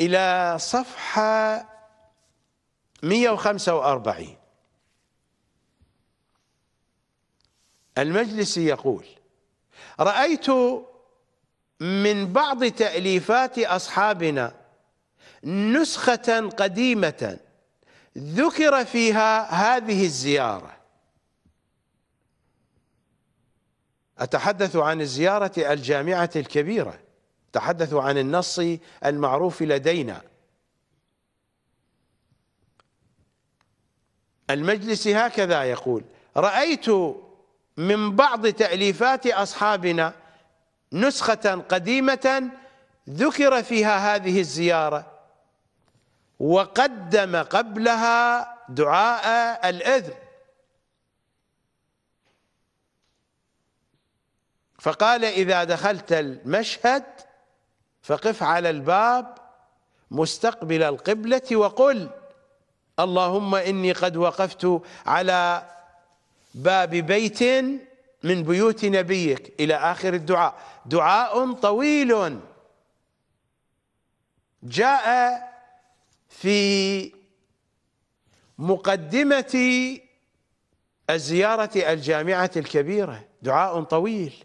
إلى صفحة 145 المجلسي يقول رأيت من بعض تأليفات أصحابنا نسخة قديمة ذكر فيها هذه الزيارة أتحدث عن الزيارة الجامعة الكبيرة تحدثوا عن النص المعروف لدينا المجلس هكذا يقول رأيت من بعض تأليفات أصحابنا نسخة قديمة ذكر فيها هذه الزيارة وقدم قبلها دعاء الإذن فقال إذا دخلت المشهد فقف على الباب مستقبل القبلة وقل اللهم إني قد وقفت على باب بيت من بيوت نبيك إلى آخر الدعاء دعاء طويل جاء في مقدمة الزيارة الجامعة الكبيرة دعاء طويل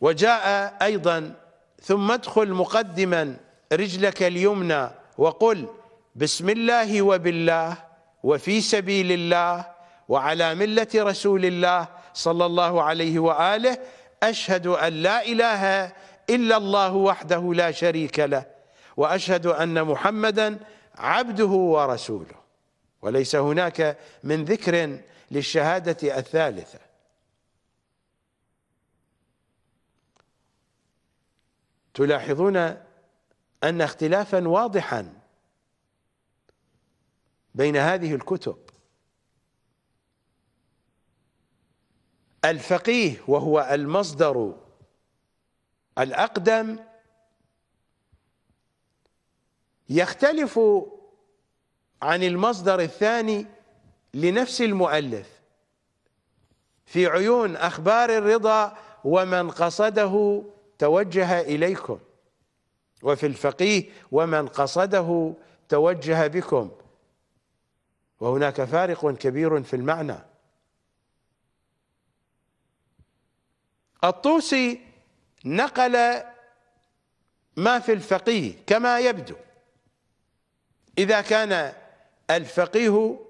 وجاء أيضا ثم ادخل مقدما رجلك اليمنى وقل بسم الله وبالله وفي سبيل الله وعلى ملة رسول الله صلى الله عليه وآله أشهد أن لا إله إلا الله وحده لا شريك له وأشهد أن محمدا عبده ورسوله وليس هناك من ذكر للشهادة الثالثة تلاحظون أن اختلافا واضحا بين هذه الكتب الفقيه وهو المصدر الأقدم يختلف عن المصدر الثاني لنفس المؤلف في عيون أخبار الرضا ومن قصده توجه إليكم وفي الفقيه ومن قصده توجه بكم وهناك فارق كبير في المعنى الطوسي نقل ما في الفقيه كما يبدو إذا كان الفقيه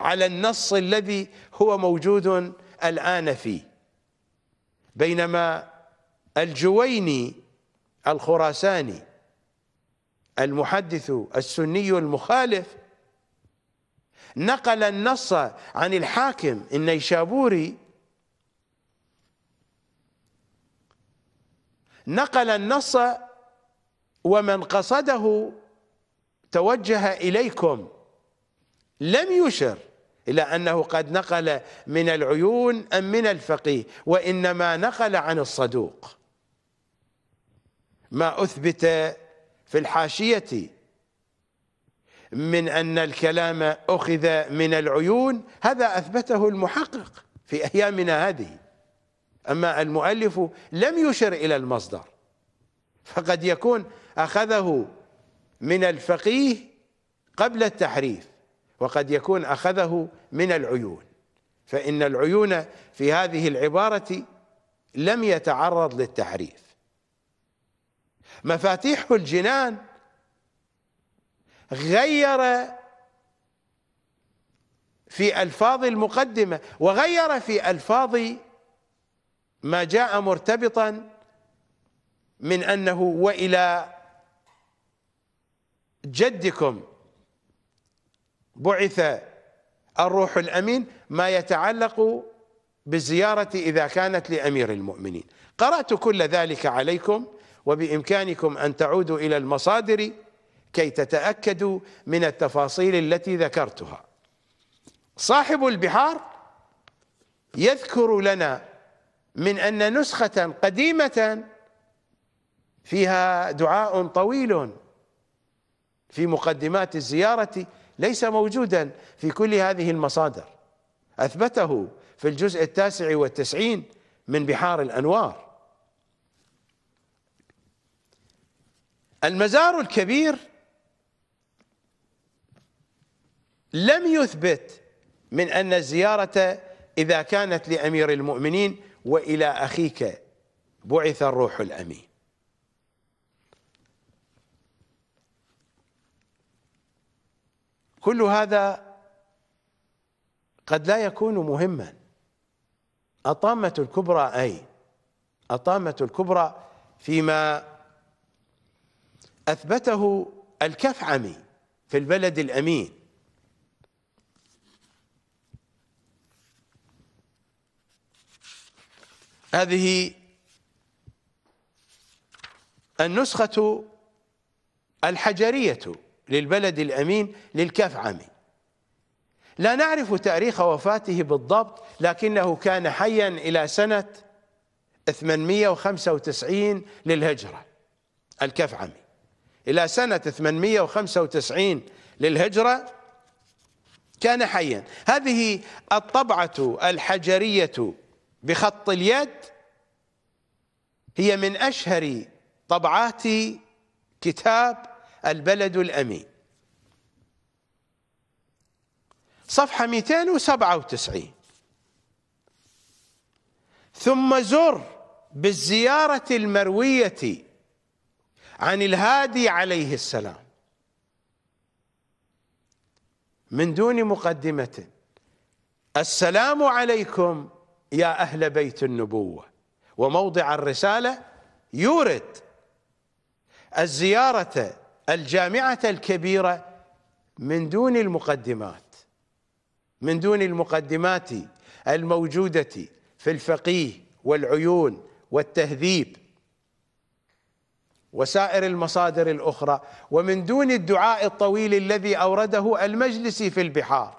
على النص الذي هو موجود الآن فيه بينما الجويني الخراساني المحدث السني المخالف نقل النص عن الحاكم النيشابوري نقل النص ومن قصده توجه إليكم لم يشر إلى أنه قد نقل من العيون أم من الفقيه وإنما نقل عن الصدوق ما أثبت في الحاشية من أن الكلام أخذ من العيون هذا أثبته المحقق في أيامنا هذه أما المؤلف لم يشر إلى المصدر فقد يكون أخذه من الفقيه قبل التحريف وقد يكون أخذه من العيون فإن العيون في هذه العبارة لم يتعرض للتحريف مفاتيح الجنان غير في الفاظ المقدمه وغير في الفاظ ما جاء مرتبطا من انه والى جدكم بعث الروح الامين ما يتعلق بالزياره اذا كانت لامير المؤمنين قرات كل ذلك عليكم وبإمكانكم أن تعودوا إلى المصادر كي تتأكدوا من التفاصيل التي ذكرتها صاحب البحار يذكر لنا من أن نسخة قديمة فيها دعاء طويل في مقدمات الزيارة ليس موجودا في كل هذه المصادر أثبته في الجزء التاسع والتسعين من بحار الأنوار المزار الكبير لم يثبت من أن الزيارة إذا كانت لأمير المؤمنين وإلى أخيك بعث الروح الأمين كل هذا قد لا يكون مهما الطامة الكبرى أي الطامة الكبرى فيما أثبته الكفعمي في البلد الأمين هذه النسخة الحجرية للبلد الأمين للكفعمي لا نعرف تاريخ وفاته بالضبط لكنه كان حيا إلى سنة 895 للهجرة الكفعمي إلى سنة 895 للهجرة كان حيا هذه الطبعة الحجرية بخط اليد هي من أشهر طبعات كتاب البلد الأمين صفحة 297 ثم زر بالزيارة المروية عن الهادي عليه السلام من دون مقدمة السلام عليكم يا أهل بيت النبوة وموضع الرسالة يورد الزيارة الجامعة الكبيرة من دون المقدمات من دون المقدمات الموجودة في الفقيه والعيون والتهذيب وسائر المصادر الأخرى ومن دون الدعاء الطويل الذي أورده المجلسي في البحار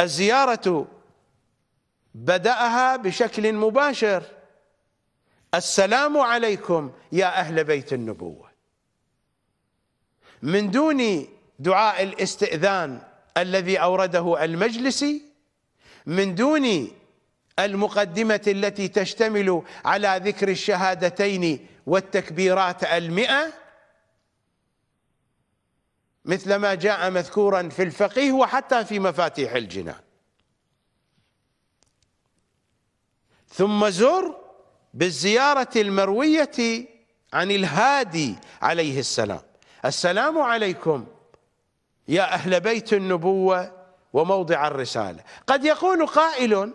الزيارة بدأها بشكل مباشر السلام عليكم يا أهل بيت النبوة من دون دعاء الاستئذان الذي أورده المجلسي من دون المقدمة التي تشتمل على ذكر الشهادتين والتكبيرات المئة مثل ما جاء مذكورا في الفقيه وحتى في مفاتيح الجنان ثم زر بالزيارة المروية عن الهادي عليه السلام السلام عليكم يا أهل بيت النبوة وموضع الرسالة قد يقول قائل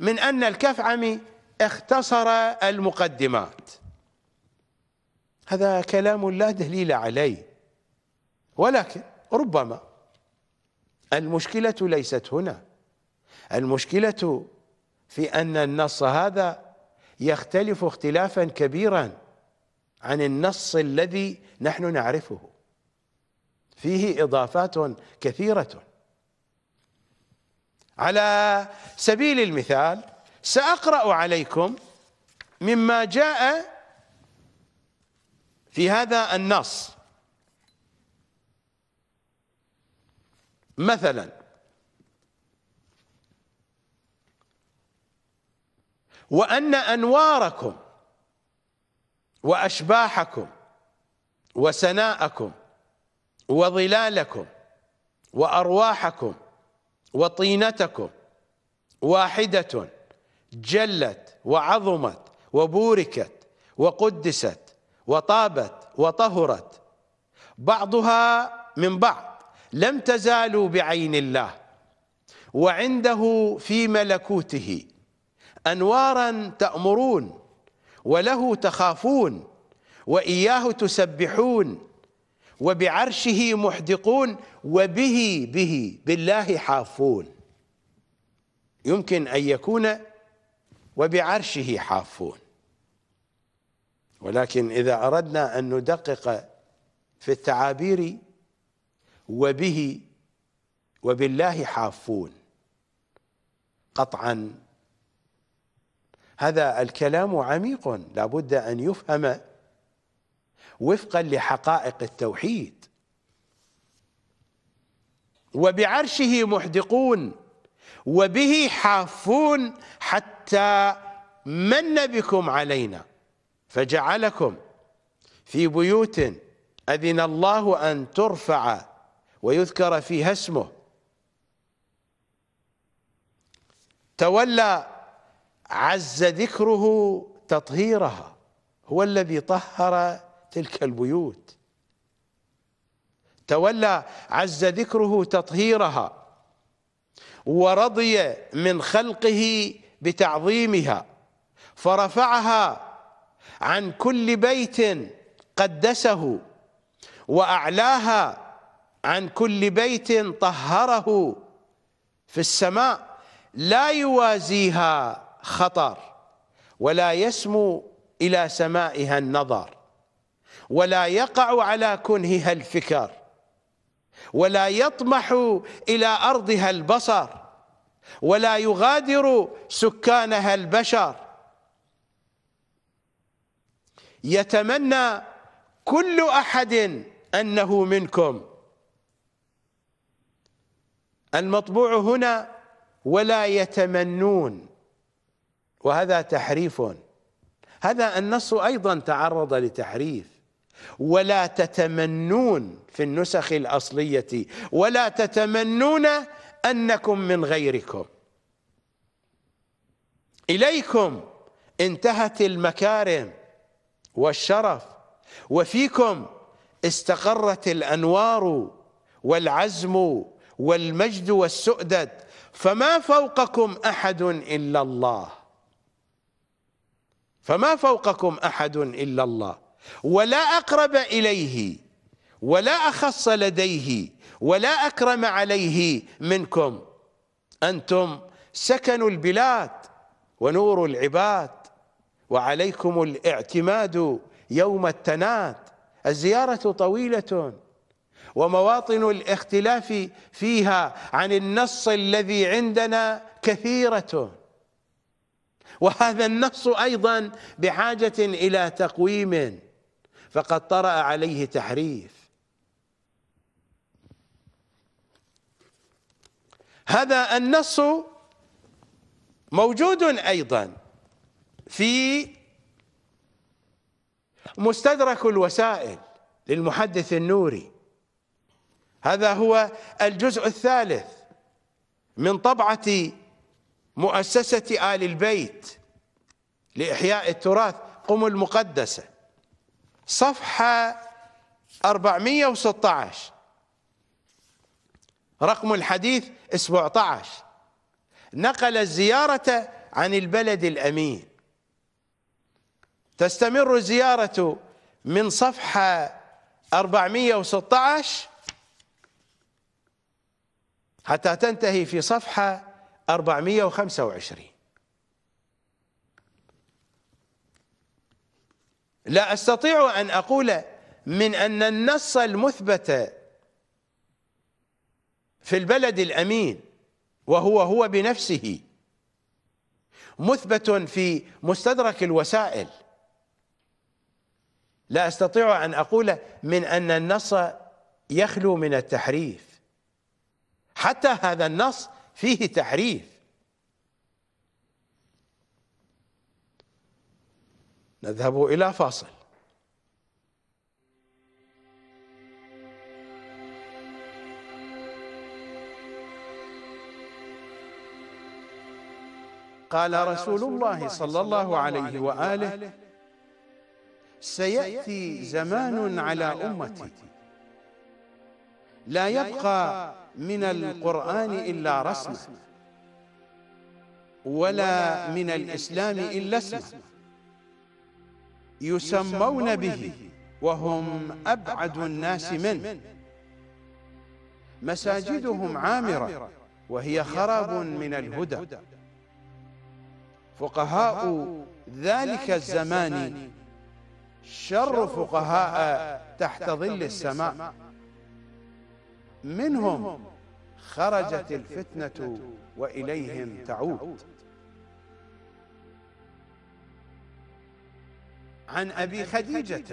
من أن الكفعمي اختصر المقدمات هذا كلام لا دليل عليه ولكن ربما المشكلة ليست هنا المشكلة في أن النص هذا يختلف اختلافا كبيرا عن النص الذي نحن نعرفه فيه إضافات كثيرة على سبيل المثال سأقرأ عليكم مما جاء في هذا النص مثلا وأن أنواركم وأشباحكم وسناءكم وظلالكم وأرواحكم وطينتكم واحدة جلت وعظمت وبوركت وقدست وطابت وطهرت بعضها من بعض لم تزالوا بعين الله وعنده في ملكوته أنوارا تأمرون وله تخافون وإياه تسبحون وبعرشه محدقون وبه به بالله حافون يمكن أن يكون وبعرشه حافون ولكن إذا أردنا أن ندقق في التعابير وبه وبالله حافون قطعا هذا الكلام عميق لابد أن يفهم وفقا لحقائق التوحيد وبعرشه محدقون وبه حافون حتى من بكم علينا فجعلكم في بيوت أذن الله أن ترفع ويذكر فيها اسمه تولى عز ذكره تطهيرها هو الذي طهر تلك البيوت تولى عز ذكره تطهيرها ورضي من خلقه بتعظيمها فرفعها عن كل بيت قدسه وأعلاها عن كل بيت طهره في السماء لا يوازيها خطر ولا يسمو إلى سمائها النظر ولا يقع على كنهها الفكر ولا يطمح إلى أرضها البصر ولا يغادر سكانها البشر يتمنى كل أحد أنه منكم المطبوع هنا ولا يتمنون وهذا تحريف هذا النص أيضا تعرض لتحريف ولا تتمنون في النسخ الأصلية ولا تتمنون أنكم من غيركم إليكم انتهت المكارم والشرف وفيكم استقرت الأنوار والعزم والمجد والسؤدد فما فوقكم أحد إلا الله فما فوقكم أحد إلا الله ولا أقرب إليه ولا أخص لديه ولا أكرم عليه منكم أنتم سكن البلاد ونور العباد وعليكم الاعتماد يوم التناد الزيارة طويلة ومواطن الاختلاف فيها عن النص الذي عندنا كثيرة وهذا النص أيضا بحاجة إلى تقويم فقد طرأ عليه تحريف هذا النص موجود أيضا في مستدرك الوسائل للمحدث النوري هذا هو الجزء الثالث من طبعة مؤسسة آل البيت لإحياء التراث قم المقدسة صفحة 416 رقم الحديث 17 نقل الزيارة عن البلد الأمين تستمر الزيارة من صفحة 416 حتى تنتهي في صفحة 425 لا أستطيع أن أقول من أن النص المثبت في البلد الأمين وهو هو بنفسه مثبت في مستدرك الوسائل لا أستطيع أن أقول من أن النص يخلو من التحريف حتى هذا النص فيه تحريف نذهب إلى فاصل قال رسول الله صلى الله عليه وآله سيأتي زمان على أمتي لا يبقى من القرآن إلا رسمه ولا من الإسلام إلا اسمه يسمون به وهم أبعد الناس منه مساجدهم عامرة وهي خراب من الهدى فقهاء ذلك الزمان شر فقهاء تحت ظل السماء منهم خرجت الفتنة وإليهم تعود عن أبي خديجة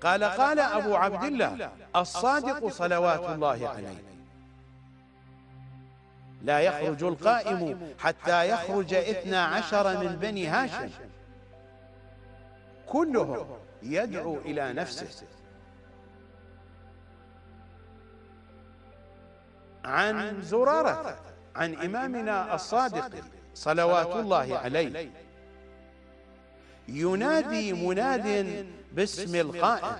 قال قال أبو عبد الله الصادق صلوات الله عليه لا يخرج القائم حتى يخرج اثنا عشر من بني هاشم كلهم يدعو إلى نفسه عن زرارة عن إمامنا الصادق صلوات الله عليه ينادي مناد باسم القائد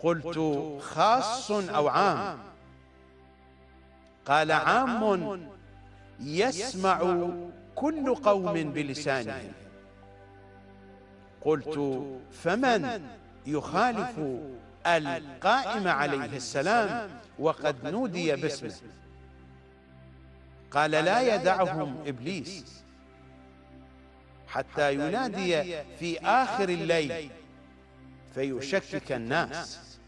قلت خاص أو عام قال عام يسمع كل قوم بلسانهم قلت فمن يخالف القائم عليه السلام وقد نودي باسمه قال لا يدعهم إبليس حتى ينادي في آخر الليل فيشكك الناس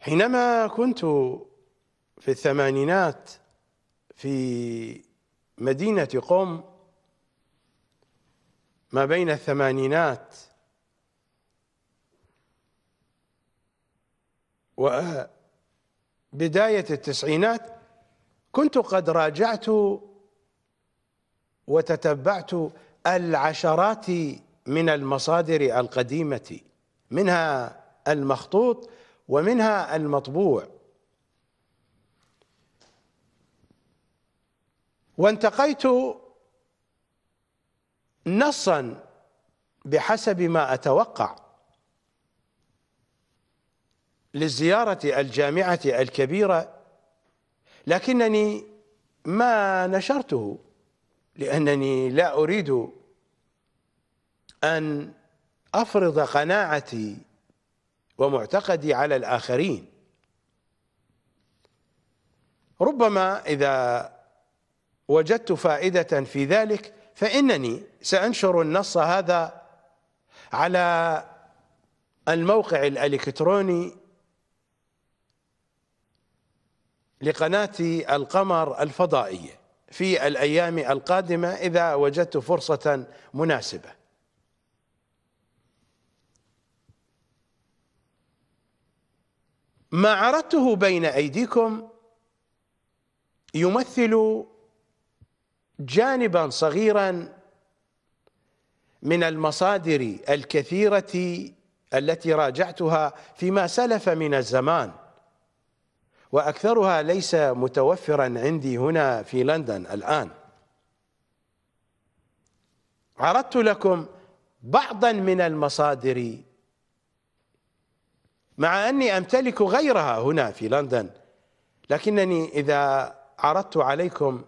حينما كنت في الثمانينات في مدينة قم ما بين الثمانينات وبداية التسعينات كنت قد راجعت وتتبعت العشرات من المصادر القديمة منها المخطوط ومنها المطبوع وانتقيت نصا بحسب ما أتوقع للزيارة الجامعة الكبيرة لكنني ما نشرته لأنني لا أريد أن أفرض قناعتي ومعتقدي على الآخرين ربما إذا وجدت فائدة في ذلك فإنني سأنشر النص هذا على الموقع الإلكتروني لقناة القمر الفضائية في الأيام القادمة إذا وجدت فرصة مناسبة ما عرضته بين أيديكم يمثل جانبا صغيرا من المصادر الكثيرة التي راجعتها فيما سلف من الزمان وأكثرها ليس متوفرا عندي هنا في لندن الآن عرضت لكم بعضا من المصادر مع أني أمتلك غيرها هنا في لندن لكنني إذا عرضت عليكم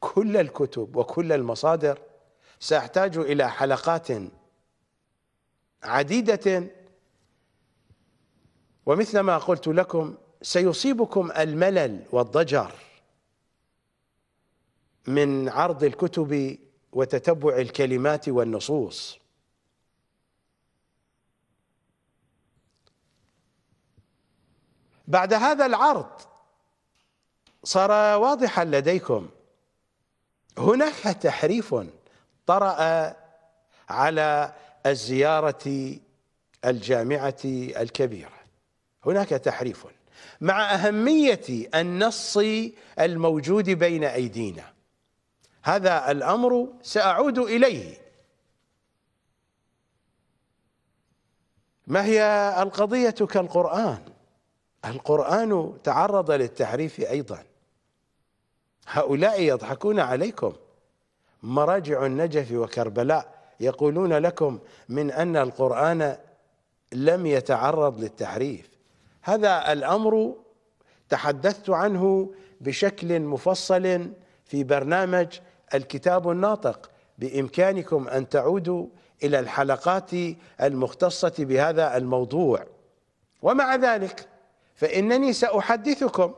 كل الكتب وكل المصادر سأحتاج إلى حلقات عديدة ومثل ما قلت لكم سيصيبكم الملل والضجر من عرض الكتب وتتبع الكلمات والنصوص بعد هذا العرض صار واضحا لديكم هناك تحريف طرأ على الزيارة الجامعة الكبيرة هناك تحريف مع أهمية النص الموجود بين أيدينا هذا الأمر سأعود إليه ما هي القضية كالقرآن القرآن تعرض للتحريف أيضا هؤلاء يضحكون عليكم مراجع النجف وكربلاء يقولون لكم من أن القرآن لم يتعرض للتحريف هذا الامر تحدثت عنه بشكل مفصل في برنامج الكتاب الناطق بامكانكم ان تعودوا الى الحلقات المختصه بهذا الموضوع ومع ذلك فانني ساحدثكم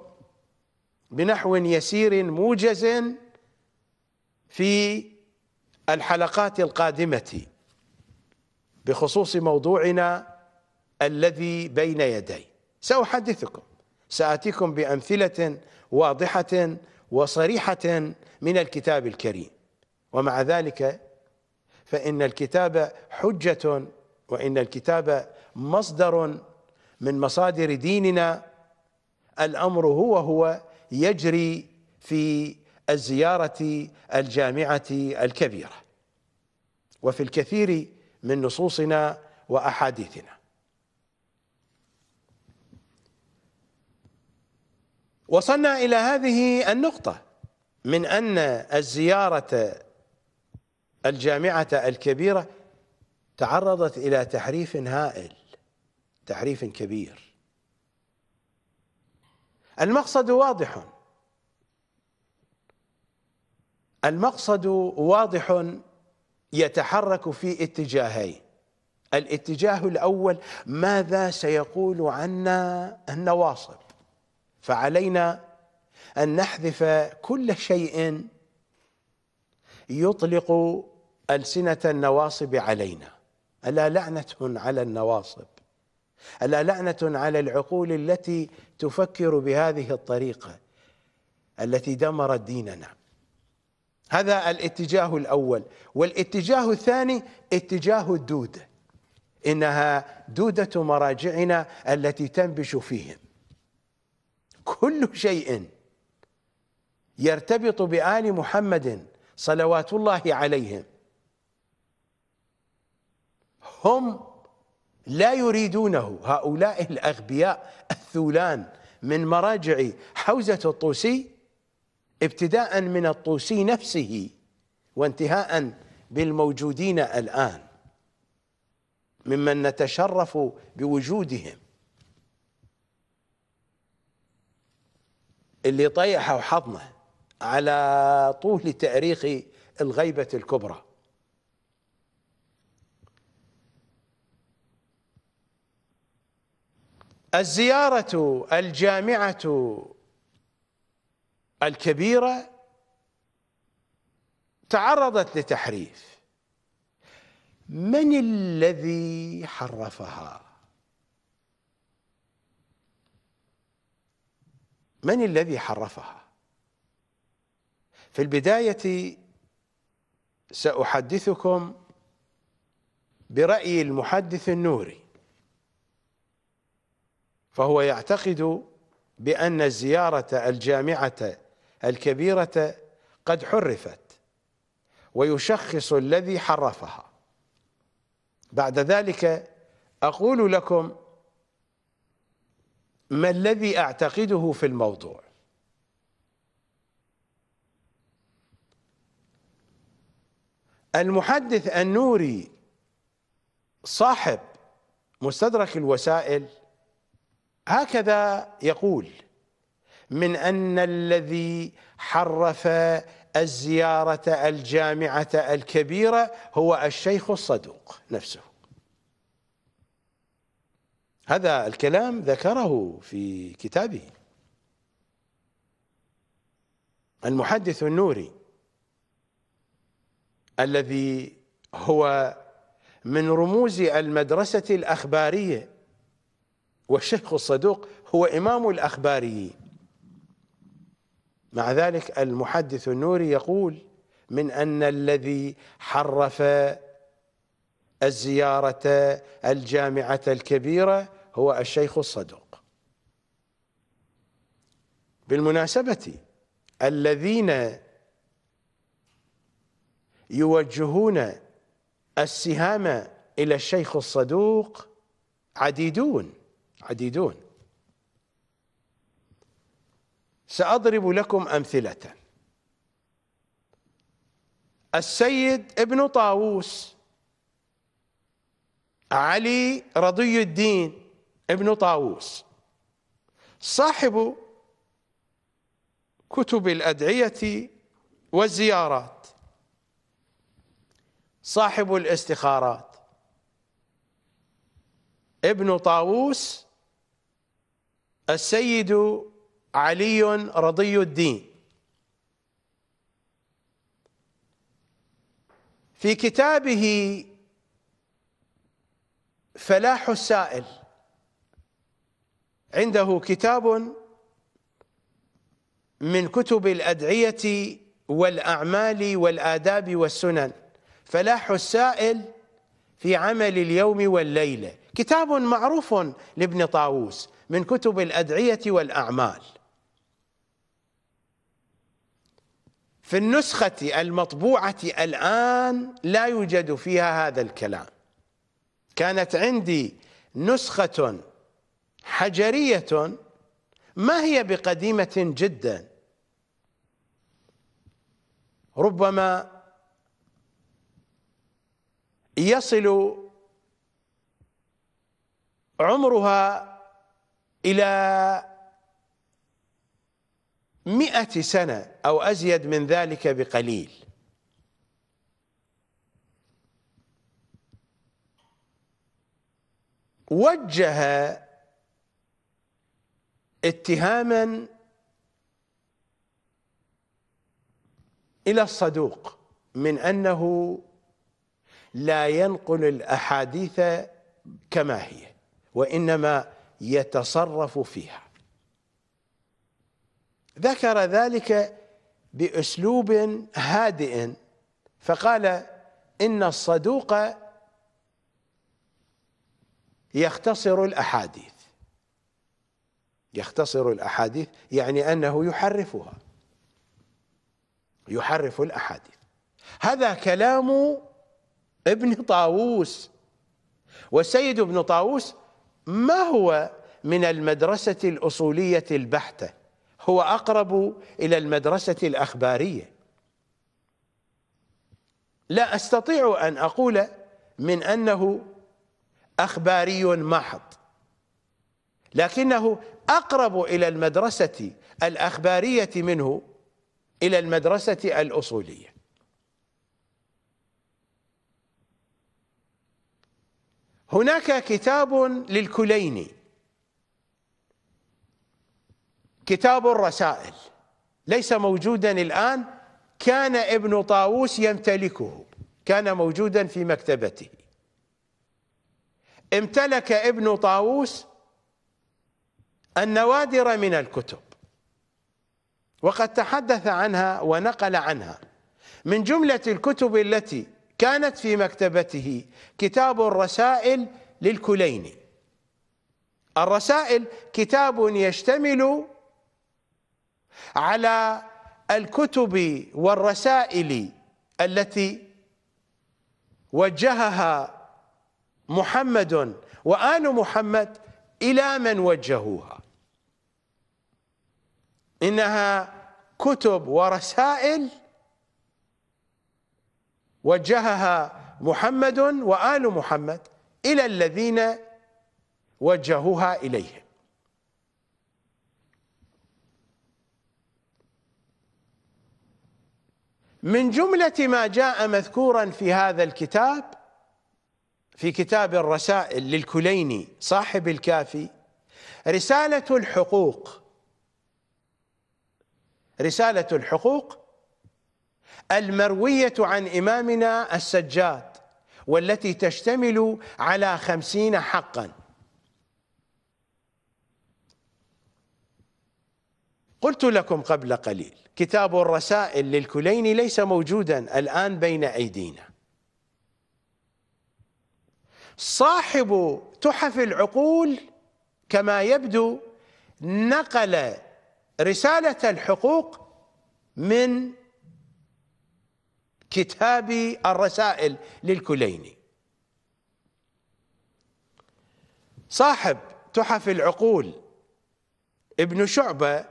بنحو يسير موجز في الحلقات القادمه بخصوص موضوعنا الذي بين يدي سأحدثكم سآتيكم بأمثلة واضحة وصريحة من الكتاب الكريم ومع ذلك فإن الكتاب حجة وإن الكتاب مصدر من مصادر ديننا الأمر هو هو يجري في الزيارة الجامعة الكبيرة وفي الكثير من نصوصنا وأحاديثنا وصلنا إلى هذه النقطة من أن الزيارة الجامعة الكبيرة تعرضت إلى تحريف هائل تحريف كبير المقصد واضح المقصد واضح يتحرك في اتجاهين الاتجاه الأول ماذا سيقول عنا النواصب فعلينا أن نحذف كل شيء يطلق ألسنة النواصب علينا ألا لعنة على النواصب ألا لعنة على العقول التي تفكر بهذه الطريقة التي دمرت ديننا هذا الاتجاه الأول والاتجاه الثاني اتجاه الدودة إنها دودة مراجعنا التي تنبش فيهم كل شيء يرتبط بآل محمد صلوات الله عليهم هم لا يريدونه هؤلاء الأغبياء الثولان من مراجع حوزة الطوسي ابتداء من الطوسي نفسه وانتهاء بالموجودين الآن ممن نتشرف بوجودهم اللي طيحه وحضنه على طول تاريخ الغيبه الكبرى الزياره الجامعه الكبيره تعرضت لتحريف من الذي حرفها من الذي حرفها في البداية سأحدثكم برأي المحدث النوري فهو يعتقد بأن الزيارة الجامعة الكبيرة قد حرفت ويشخص الذي حرفها بعد ذلك أقول لكم ما الذي أعتقده في الموضوع المحدث النوري صاحب مستدرك الوسائل هكذا يقول من أن الذي حرف الزيارة الجامعة الكبيرة هو الشيخ الصدوق نفسه هذا الكلام ذكره في كتابه المحدث النوري الذي هو من رموز المدرسة الأخبارية والشيخ الصدوق هو إمام الأخباريين مع ذلك المحدث النوري يقول من أن الذي حرف الزيارة الجامعة الكبيرة هو الشيخ الصدوق بالمناسبة الذين يوجهون السهام إلى الشيخ الصدوق عديدون عديدون سأضرب لكم أمثلة السيد ابن طاووس علي رضي الدين ابن طاووس صاحب كتب الأدعية والزيارات صاحب الاستخارات ابن طاووس السيد علي رضي الدين في كتابه فلاح السائل عنده كتاب من كتب الأدعية والأعمال والآداب والسنن فلاح السائل في عمل اليوم والليلة كتاب معروف لابن طاووس من كتب الأدعية والأعمال في النسخة المطبوعة الآن لا يوجد فيها هذا الكلام كانت عندي نسخة حجرية ما هي بقديمة جدا ربما يصل عمرها إلى مئة سنة أو أزيد من ذلك بقليل وجه اتهاما إلى الصدوق من أنه لا ينقل الأحاديث كما هي وإنما يتصرف فيها ذكر ذلك بأسلوب هادئ فقال إن الصدوق يختصر الأحاديث يختصر الأحاديث يعني أنه يحرفها يحرف الأحاديث هذا كلام ابن طاووس والسيد ابن طاووس ما هو من المدرسة الأصولية البحتة هو أقرب إلى المدرسة الأخبارية لا أستطيع أن أقول من أنه أخباري محض لكنه أقرب إلى المدرسة الأخبارية منه إلى المدرسة الأصولية هناك كتاب للكليني كتاب الرسائل ليس موجودا الآن كان ابن طاووس يمتلكه كان موجودا في مكتبته امتلك ابن طاووس النوادر من الكتب وقد تحدث عنها ونقل عنها من جملة الكتب التي كانت في مكتبته كتاب الرسائل للكليني الرسائل كتاب يشتمل على الكتب والرسائل التي وجهها محمد وآل محمد إلى من وجهوها انها كتب ورسائل وجهها محمد وال محمد الى الذين وجهوها اليهم من جمله ما جاء مذكورا في هذا الكتاب في كتاب الرسائل للكليني صاحب الكافي رساله الحقوق رسالة الحقوق المروية عن إمامنا السجاد والتي تشتمل على خمسين حقا قلت لكم قبل قليل كتاب الرسائل للكليني ليس موجودا الآن بين أيدينا صاحب تحف العقول كما يبدو نقل رسالة الحقوق من كتاب الرسائل للكليني صاحب تحف العقول ابن شعبة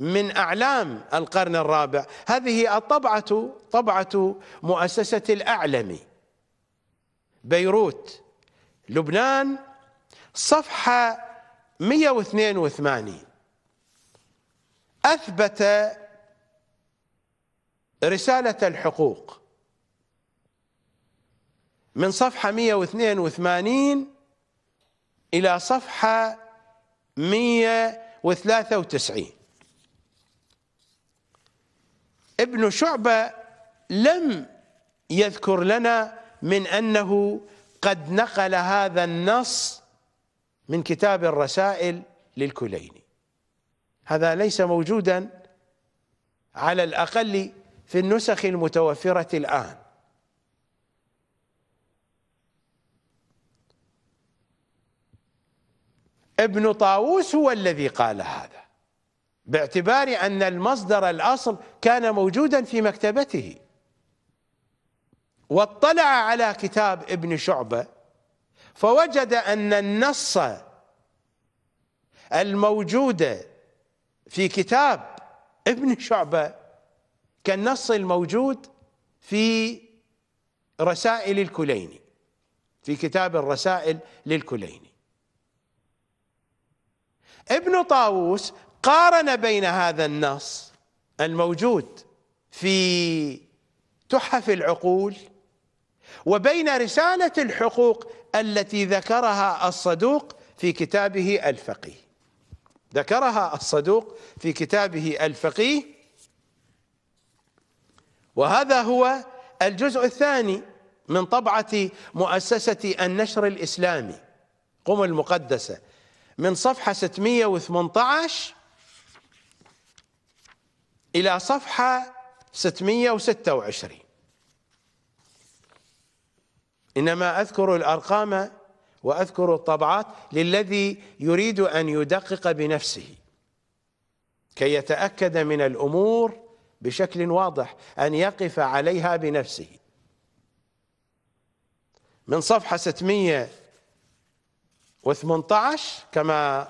من أعلام القرن الرابع هذه الطبعة طبعة مؤسسة الأعلم بيروت لبنان صفحة 182 أثبت رسالة الحقوق من صفحة 182 إلى صفحة 193 ابن شعبة لم يذكر لنا من أنه قد نقل هذا النص من كتاب الرسائل للكليني هذا ليس موجودا على الأقل في النسخ المتوفرة الآن ابن طاووس هو الذي قال هذا باعتبار أن المصدر الأصل كان موجودا في مكتبته واطلع على كتاب ابن شعبة فوجد أن النص الموجود في كتاب ابن شعبة كالنص الموجود في رسائل الكليني في كتاب الرسائل للكليني ابن طاووس قارن بين هذا النص الموجود في تحف العقول وبين رسالة الحقوق التي ذكرها الصدوق في كتابه الفقيه ذكرها الصدوق في كتابه الفقيه وهذا هو الجزء الثاني من طبعة مؤسسة النشر الإسلامي قم المقدسة من صفحة 618 إلى صفحة 626 إنما أذكر الأرقام وأذكر الطبعات للذي يريد أن يدقق بنفسه كي يتأكد من الأمور بشكل واضح أن يقف عليها بنفسه من صفحة 618 كما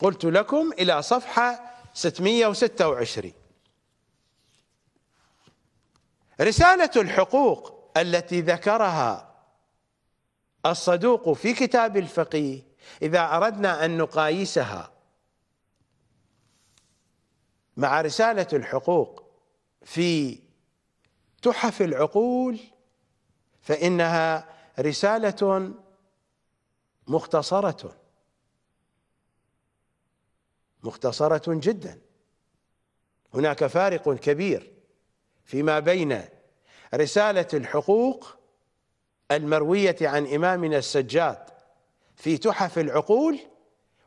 قلت لكم إلى صفحة 626 رسالة الحقوق التي ذكرها الصدوق في كتاب الفقيه إذا أردنا أن نقايسها مع رسالة الحقوق في تحف العقول فإنها رسالة مختصرة مختصرة جدا هناك فارق كبير فيما بين رسالة الحقوق المروية عن إمامنا السجاد في تحف العقول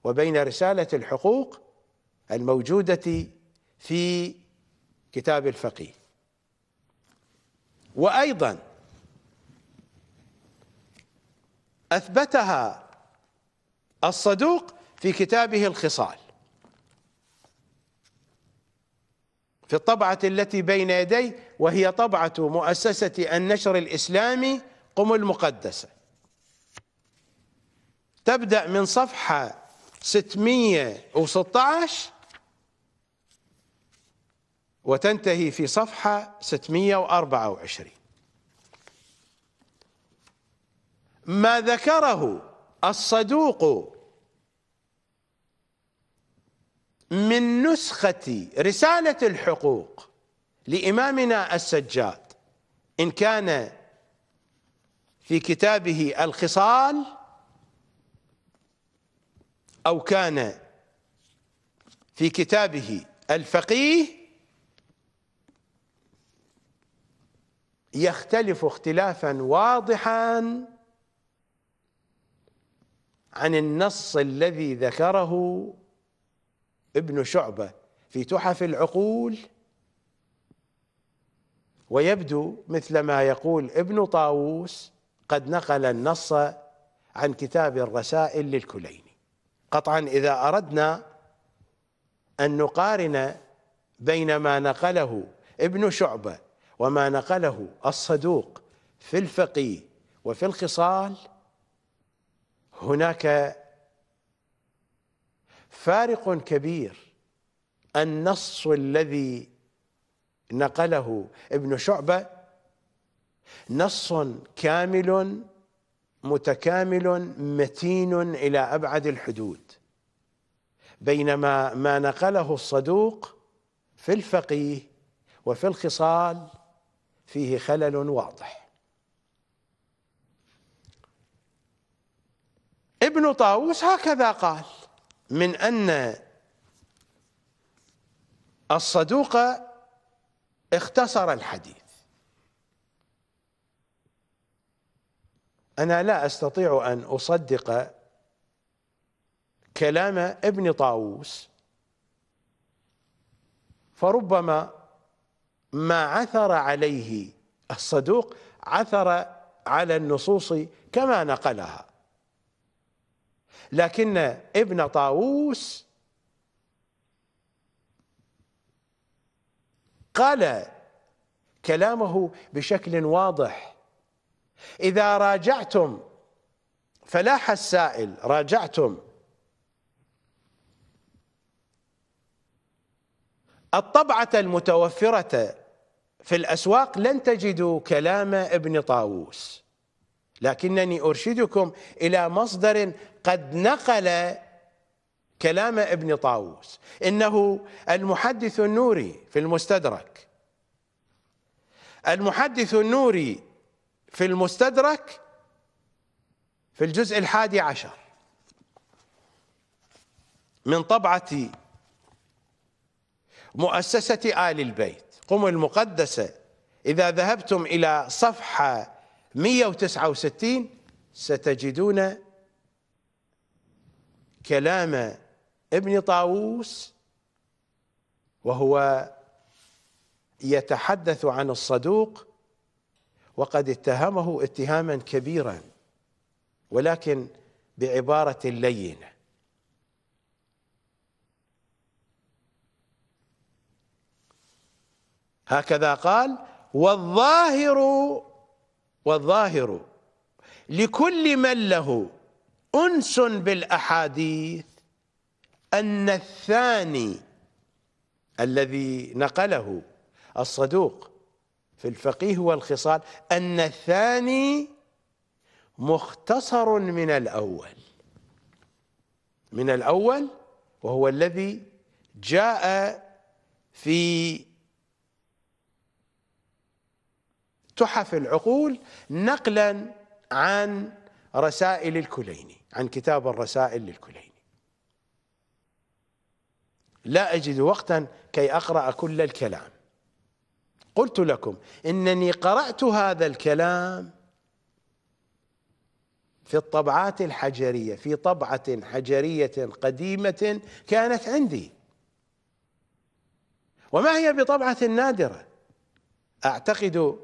وبين رسالة الحقوق الموجودة في كتاب الفقيه وأيضا أثبتها الصدوق في كتابه الخصال في الطبعة التي بين يدي وهي طبعة مؤسسة النشر الإسلامي قم المقدسة تبدأ من صفحة 616 وتنتهي في صفحة 624 ما ذكره الصدوق من نسخة رسالة الحقوق لإمامنا السجاد إن كان في كتابه الخصال أو كان في كتابه الفقيه يختلف اختلافا واضحا عن النص الذي ذكره ابن شعبة في تحف العقول ويبدو مثل ما يقول ابن طاووس قد نقل النص عن كتاب الرسائل للكليني قطعا إذا أردنا أن نقارن بين ما نقله ابن شعبة وما نقله الصدوق في الفقيه وفي الخصال هناك فارق كبير النص الذي نقله ابن شعبه نص كامل متكامل متين الى ابعد الحدود بينما ما نقله الصدوق في الفقيه وفي الخصال فيه خلل واضح ابن طاووس هكذا قال من ان الصدوق اختصر الحديث أنا لا أستطيع أن أصدق كلام ابن طاووس فربما ما عثر عليه الصدوق عثر على النصوص كما نقلها لكن ابن طاووس قال كلامه بشكل واضح إذا راجعتم فلاح السائل راجعتم الطبعة المتوفرة في الأسواق لن تجدوا كلام ابن طاووس لكنني أرشدكم إلى مصدر قد نقل كلام ابن طاووس إنه المحدث النوري في المستدرك المحدث النوري في المستدرك في الجزء الحادي عشر من طبعة مؤسسة آل البيت قم المقدسة إذا ذهبتم إلى صفحة 169 ستجدون كلام ابن طاووس وهو يتحدث عن الصدوق وقد اتهمه اتهاما كبيرا ولكن بعبارة لينة هكذا قال والظاهر والظاهر لكل من له أنس بالأحاديث أن الثاني الذي نقله الصدوق في الفقيه والخصال أن الثاني مختصر من الأول من الأول وهو الذي جاء في تحف العقول نقلا عن رسائل الكليني عن كتاب الرسائل للكليني لا أجد وقتا كي أقرأ كل الكلام قلت لكم انني قرات هذا الكلام في الطبعات الحجريه في طبعه حجريه قديمه كانت عندي وما هي بطبعه نادره اعتقد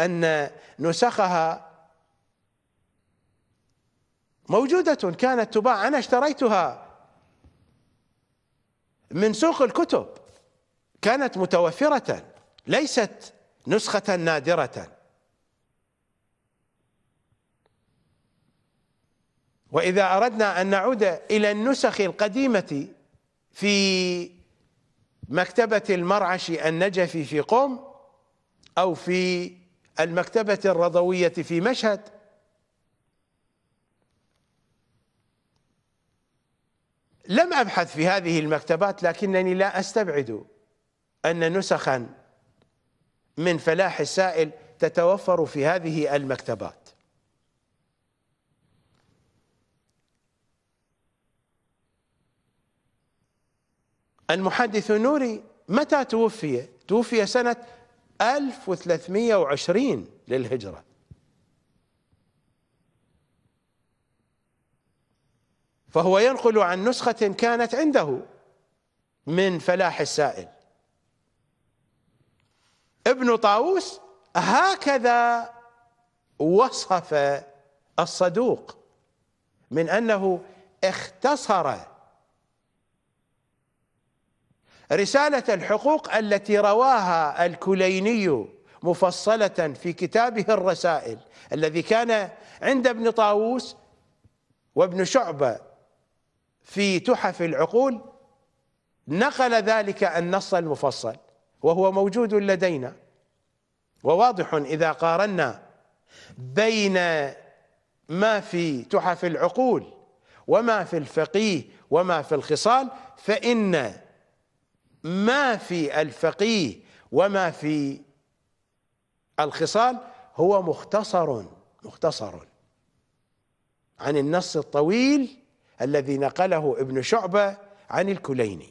ان نسخها موجوده كانت تباع انا اشتريتها من سوق الكتب كانت متوفره ليست نسخة نادرة وإذا أردنا أن نعود إلى النسخ القديمة في مكتبة المرعش النجفي في قوم أو في المكتبة الرضوية في مشهد لم أبحث في هذه المكتبات لكنني لا أستبعد أن نسخا من فلاح السائل تتوفر في هذه المكتبات المحدث النوري متى توفي توفي سنة 1320 للهجرة فهو ينقل عن نسخة كانت عنده من فلاح السائل ابن طاووس هكذا وصف الصدوق من انه اختصر رساله الحقوق التي رواها الكليني مفصله في كتابه الرسائل الذي كان عند ابن طاووس وابن شعبه في تحف العقول نقل ذلك النص المفصل وهو موجود لدينا وواضح إذا قارنا بين ما في تحف العقول وما في الفقيه وما في الخصال فإن ما في الفقيه وما في الخصال هو مختصر مختصر عن النص الطويل الذي نقله ابن شعبة عن الكليني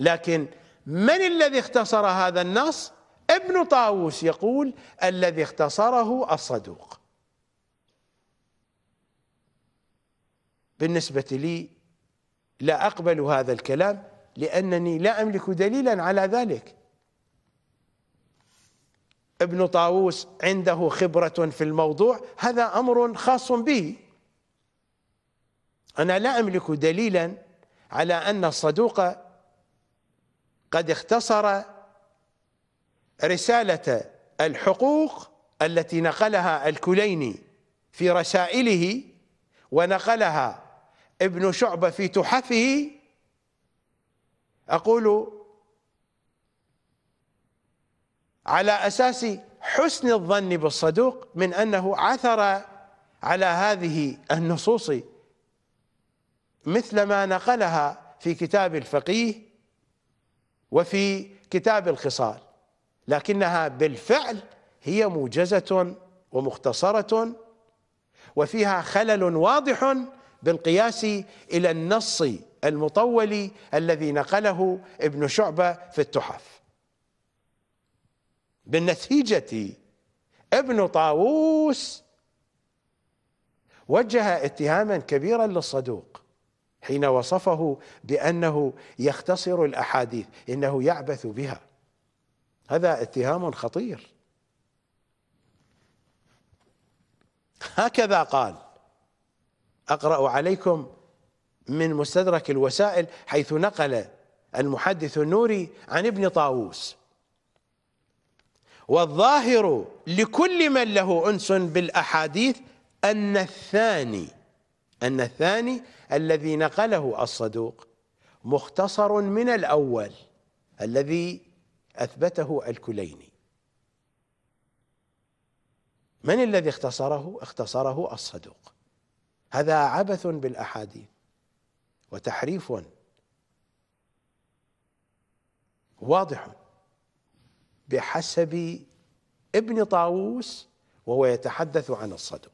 لكن من الذي اختصر هذا النص ابن طاووس يقول الذي اختصره الصدوق بالنسبة لي لا أقبل هذا الكلام لأنني لا أملك دليلا على ذلك ابن طاووس عنده خبرة في الموضوع هذا أمر خاص به أنا لا أملك دليلا على أن الصدوق قد اختصر رسالة الحقوق التي نقلها الكليني في رسائله ونقلها ابن شعبة في تحفه أقول على أساس حسن الظن بالصدوق من أنه عثر على هذه النصوص مثل ما نقلها في كتاب الفقيه وفي كتاب الخصال لكنها بالفعل هي موجزة ومختصرة وفيها خلل واضح بالقياس إلى النص المطول الذي نقله ابن شعبة في التحف بالنتيجة ابن طاووس وجه اتهاما كبيرا للصدوق حين وصفه بانه يختصر الاحاديث انه يعبث بها هذا اتهام خطير هكذا قال اقرا عليكم من مستدرك الوسائل حيث نقل المحدث النوري عن ابن طاووس والظاهر لكل من له انس بالاحاديث ان الثاني أن الثاني الذي نقله الصدوق مختصر من الأول الذي أثبته الكليني من الذي اختصره؟ اختصره الصدوق هذا عبث بالأحاديث وتحريف واضح بحسب ابن طاووس وهو يتحدث عن الصدوق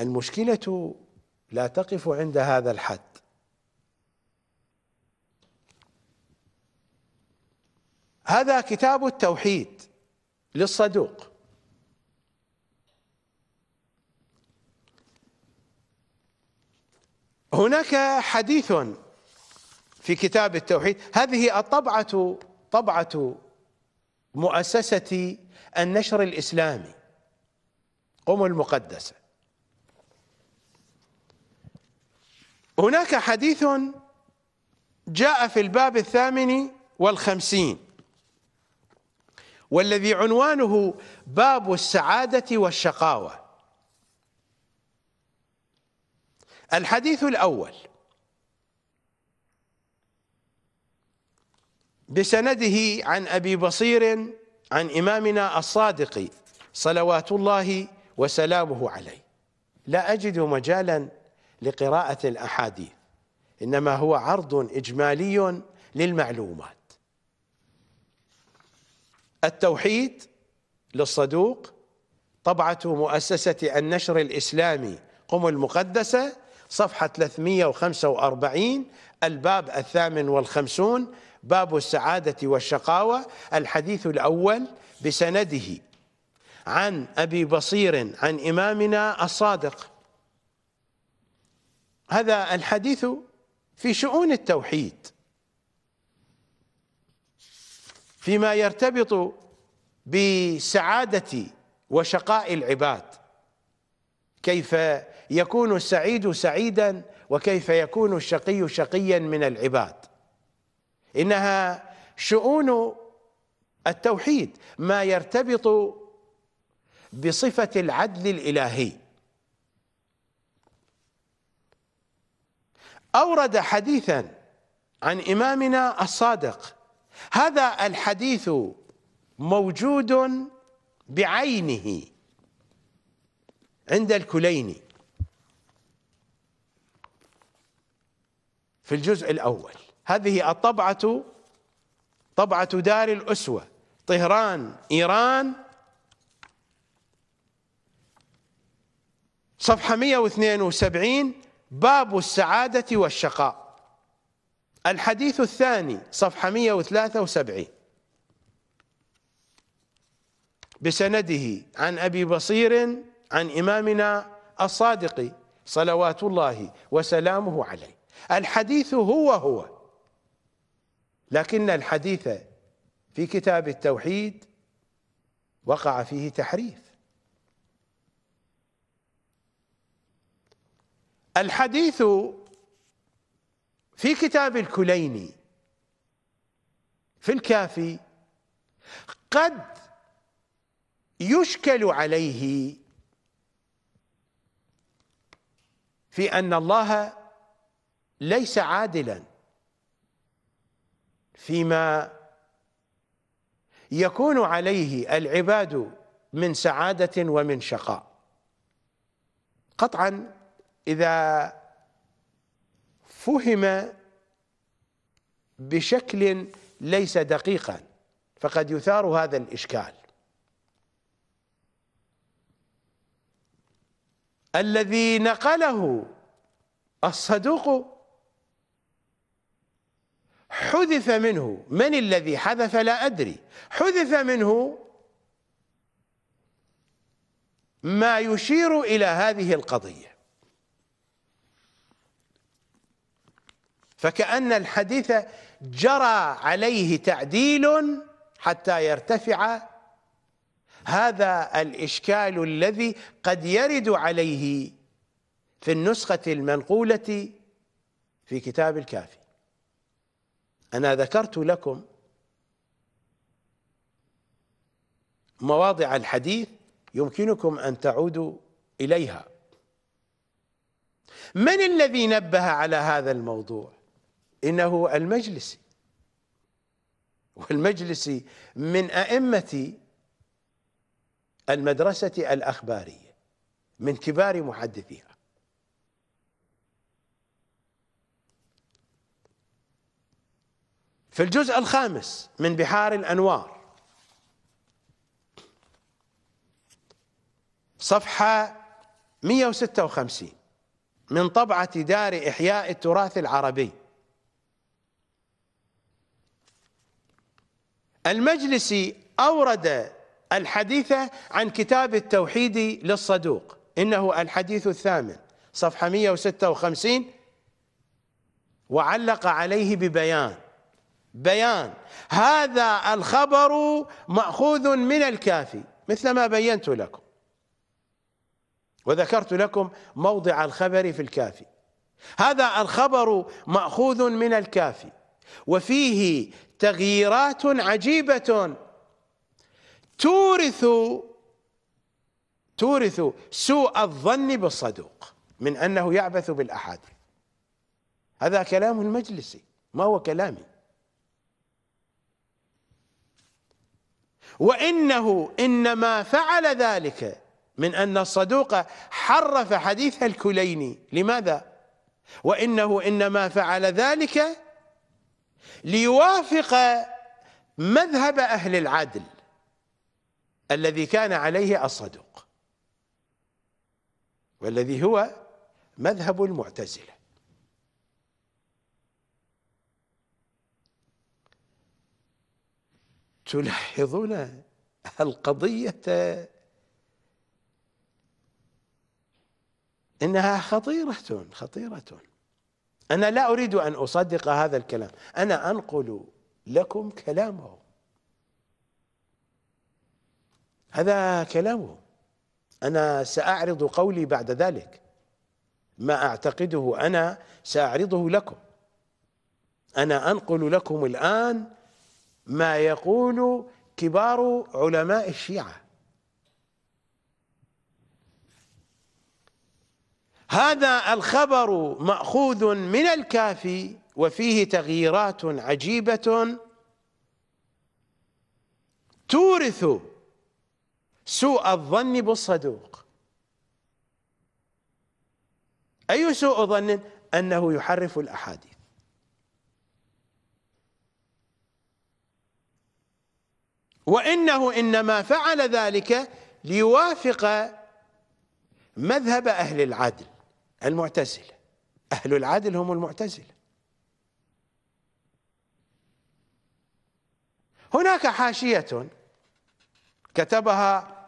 المشكلة لا تقف عند هذا الحد هذا كتاب التوحيد للصدوق هناك حديث في كتاب التوحيد هذه الطبعة طبعة مؤسسة النشر الإسلامي قم المقدسة هناك حديث جاء في الباب الثامن والخمسين والذي عنوانه باب السعادة والشقاوة الحديث الأول بسنده عن أبي بصير عن إمامنا الصادق صلوات الله وسلامه عليه لا أجد مجالا لقراءة الأحاديث إنما هو عرض إجمالي للمعلومات التوحيد للصدوق طبعة مؤسسة النشر الإسلامي قم المقدسة صفحة 345 الباب الثامن والخمسون باب السعادة والشقاوة الحديث الأول بسنده عن أبي بصير عن إمامنا الصادق هذا الحديث في شؤون التوحيد فيما يرتبط بسعادة وشقاء العباد كيف يكون السعيد سعيدا وكيف يكون الشقي شقيا من العباد إنها شؤون التوحيد ما يرتبط بصفة العدل الإلهي أورد حديثا عن إمامنا الصادق هذا الحديث موجود بعينه عند الكليني في الجزء الأول هذه الطبعة طبعة دار الأسوة طهران إيران صفحة 172 باب السعادة والشقاء الحديث الثاني صفحة 173 بسنده عن أبي بصير عن إمامنا الصادق صلوات الله وسلامه عليه الحديث هو هو لكن الحديث في كتاب التوحيد وقع فيه تحريف الحديث في كتاب الكليني في الكافي قد يشكل عليه في أن الله ليس عادلا فيما يكون عليه العباد من سعادة ومن شقاء قطعا إذا فهم بشكل ليس دقيقا فقد يثار هذا الإشكال الذي نقله الصدوق حذف منه من الذي حذف لا أدري حذف منه ما يشير إلى هذه القضية فكأن الحديث جرى عليه تعديل حتى يرتفع هذا الإشكال الذي قد يرد عليه في النسخة المنقولة في كتاب الكافي أنا ذكرت لكم مواضع الحديث يمكنكم أن تعودوا إليها من الذي نبه على هذا الموضوع إنه المجلسي والمجلسي من أئمة المدرسة الأخبارية من كبار محدثيها في الجزء الخامس من بحار الأنوار صفحة 156 من طبعة دار إحياء التراث العربي المجلسي أورد الحديث عن كتاب التوحيد للصدوق إنه الحديث الثامن صفحة 156 وعلق عليه ببيان بيان هذا الخبر مأخوذ من الكافي مثل ما بينت لكم وذكرت لكم موضع الخبر في الكافي هذا الخبر مأخوذ من الكافي وفيه تغييرات عجيبة تورث تورث سوء الظن بالصدوق من أنه يعبث بالأحاديث هذا كلام مجلسي ما هو كلامي وإنه إنما فعل ذلك من أن الصدوق حرف حديث الكليني لماذا؟ وإنه إنما فعل ذلك ليوافق مذهب أهل العدل الذي كان عليه الصدق والذي هو مذهب المعتزلة تلاحظون القضية إنها خطيرة خطيرة أنا لا أريد أن أصدق هذا الكلام أنا أنقل لكم كلامه هذا كلامه أنا سأعرض قولي بعد ذلك ما أعتقده أنا سأعرضه لكم أنا أنقل لكم الآن ما يقول كبار علماء الشيعة هذا الخبر ماخوذ من الكافي وفيه تغييرات عجيبه تورث سوء الظن بالصدوق اي سوء ظن انه يحرف الاحاديث وانه انما فعل ذلك ليوافق مذهب اهل العدل المعتزلة أهل العدل هم المعتزلة هناك حاشية كتبها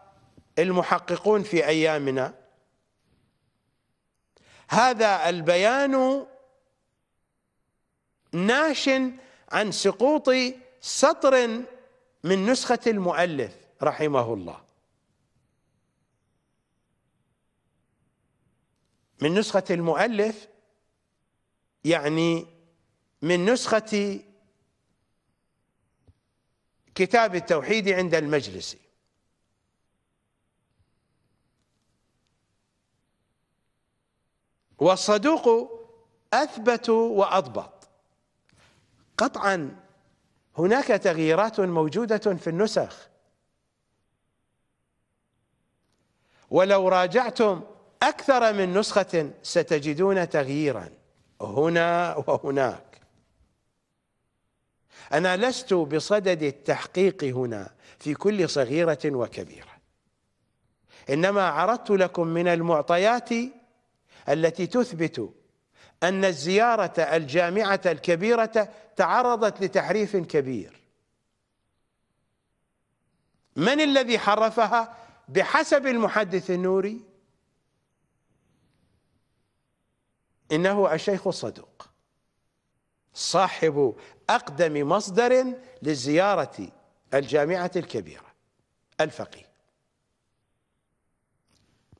المحققون في أيامنا هذا البيان ناش عن سقوط سطر من نسخة المؤلف رحمه الله من نسخة المؤلف يعني من نسخة كتاب التوحيد عند المجلس والصدوق أثبت وأضبط قطعا هناك تغييرات موجودة في النسخ ولو راجعتم أكثر من نسخة ستجدون تغييرا هنا وهناك أنا لست بصدد التحقيق هنا في كل صغيرة وكبيرة إنما عرضت لكم من المعطيات التي تثبت أن الزيارة الجامعة الكبيرة تعرضت لتحريف كبير من الذي حرفها بحسب المحدث النوري إنه الشيخ الصدوق صاحب أقدم مصدر لزيارة الجامعة الكبيرة الفقيه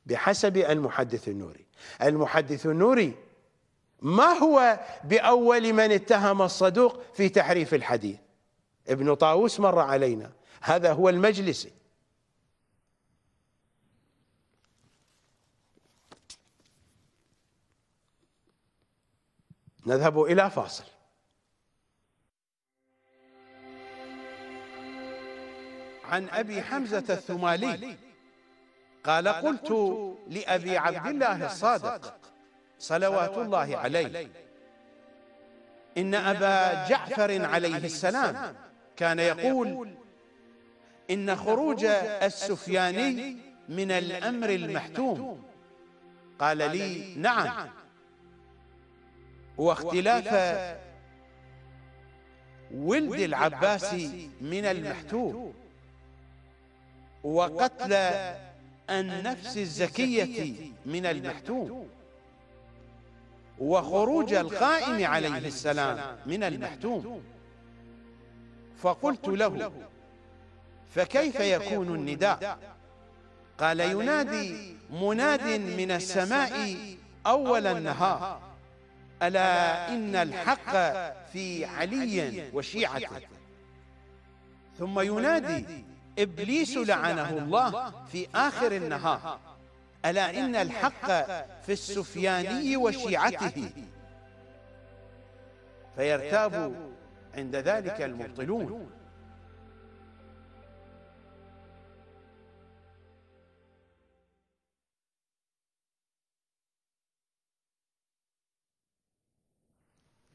بحسب المحدث النوري المحدث النوري ما هو بأول من اتهم الصدوق في تحريف الحديث ابن طاووس مر علينا هذا هو المجلسي نذهب إلى فاصل عن أبي حمزة الثمالي قال قلت لأبي عبد الله الصادق صلوات الله عليه إن أبا جعفر عليه السلام كان يقول إن خروج السفياني من الأمر المحتوم قال لي نعم, نعم. واختلاف ولد العباس من المحتوم وقتل النفس الزكية من المحتوم وخروج القائم عليه السلام من المحتوم فقلت له فكيف يكون النداء قال ينادي مناد من السماء أول النهار ألا إن الحق في علي وشيعته ثم ينادي إبليس لعنه الله في آخر النهار ألا إن الحق في السفياني وشيعته فيرتاب عند ذلك المبطلون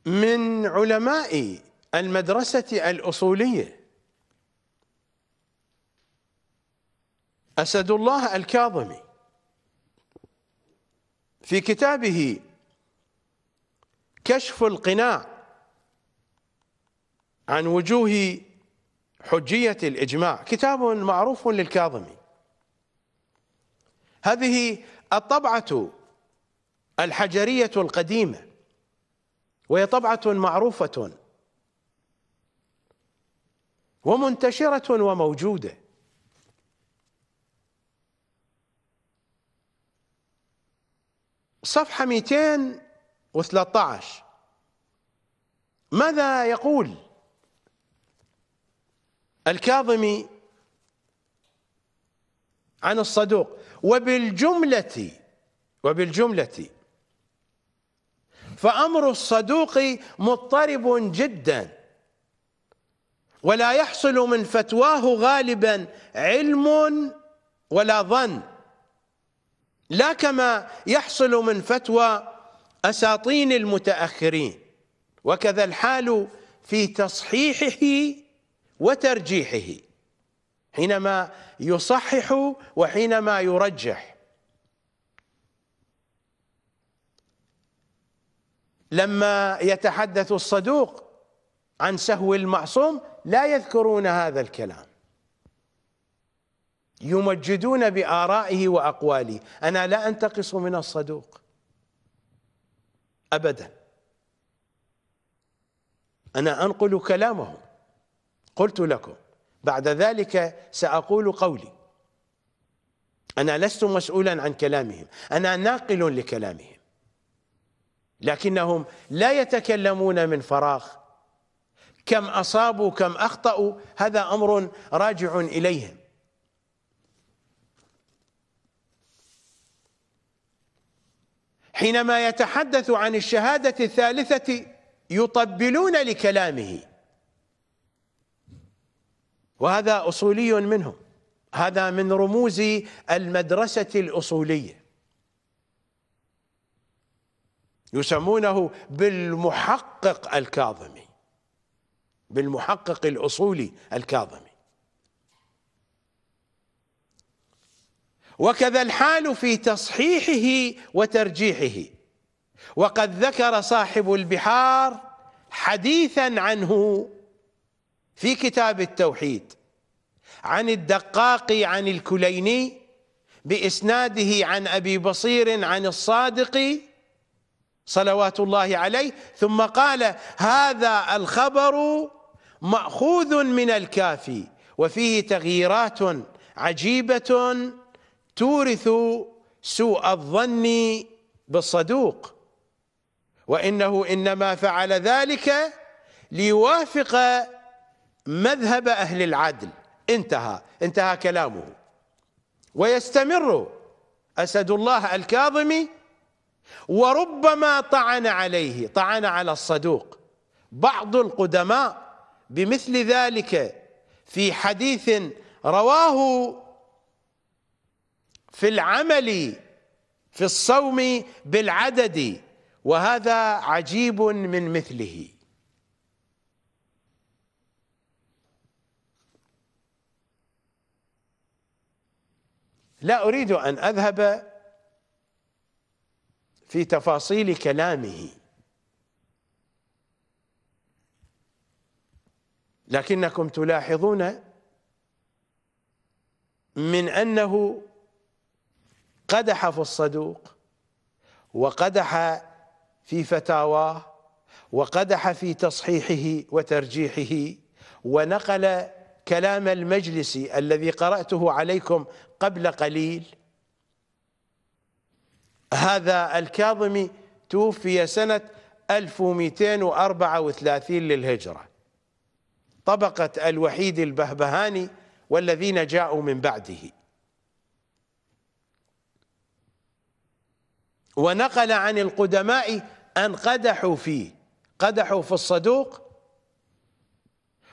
من علماء المدرسة الأصولية أسد الله الكاظمي في كتابه كشف القناع عن وجوه حجية الإجماع كتاب معروف للكاظمي هذه الطبعة الحجرية القديمة وهي طبعة معروفة ومنتشرة وموجودة صفحة 213 ماذا يقول الكاظمي عن الصدوق وبالجملة وبالجملة فأمر الصدوق مضطرب جدا ولا يحصل من فتواه غالبا علم ولا ظن لا كما يحصل من فتوى أساطين المتأخرين وكذا الحال في تصحيحه وترجيحه حينما يصحح وحينما يرجح لما يتحدث الصدوق عن سهو المعصوم لا يذكرون هذا الكلام يمجدون بآرائه وأقواله أنا لا أنتقص من الصدوق أبدا أنا أنقل كلامه قلت لكم بعد ذلك سأقول قولي أنا لست مسؤولا عن كلامهم أنا ناقل لكلامهم لكنهم لا يتكلمون من فراغ كم أصابوا كم أخطأوا هذا أمر راجع إليهم حينما يتحدث عن الشهادة الثالثة يطبلون لكلامه وهذا أصولي منهم هذا من رموز المدرسة الأصولية يسمونه بالمحقق الكاظمي بالمحقق الأصولي الكاظمي وكذا الحال في تصحيحه وترجيحه وقد ذكر صاحب البحار حديثا عنه في كتاب التوحيد عن الدقاقي عن الكليني بإسناده عن أبي بصير عن الصادق صلوات الله عليه ثم قال هذا الخبر ماخوذ من الكافي وفيه تغييرات عجيبه تورث سوء الظن بالصدوق وانه انما فعل ذلك ليوافق مذهب اهل العدل انتهى انتهى كلامه ويستمر اسد الله الكاظمي وربما طعن عليه طعن على الصدوق بعض القدماء بمثل ذلك في حديث رواه في العمل في الصوم بالعدد وهذا عجيب من مثله لا أريد أن أذهب في تفاصيل كلامه لكنكم تلاحظون من أنه قدح في الصدوق وقدح في فتاواه وقدح في تصحيحه وترجيحه ونقل كلام المجلس الذي قرأته عليكم قبل قليل هذا الكاظمي توفي سنة 1234 للهجرة طبقة الوحيد البهبهاني والذين جاءوا من بعده ونقل عن القدماء أن قدحوا فيه قدحوا في الصدوق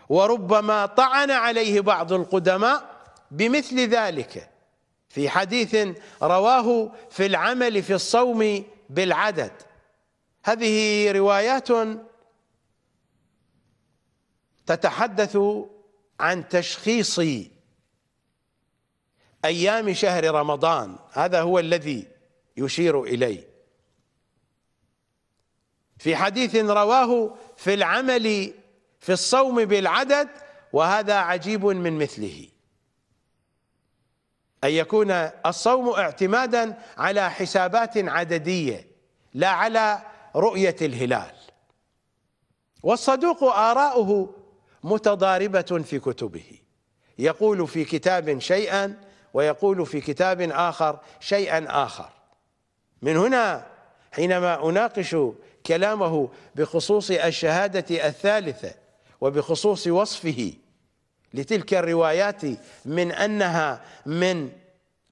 وربما طعن عليه بعض القدماء بمثل ذلك في حديث رواه في العمل في الصوم بالعدد هذه روايات تتحدث عن تشخيص ايام شهر رمضان هذا هو الذي يشير اليه في حديث رواه في العمل في الصوم بالعدد وهذا عجيب من مثله أن يكون الصوم اعتمادا على حسابات عددية لا على رؤية الهلال والصدوق آراؤه متضاربة في كتبه يقول في كتاب شيئا ويقول في كتاب آخر شيئا آخر من هنا حينما أناقش كلامه بخصوص الشهادة الثالثة وبخصوص وصفه لتلك الروايات من أنها من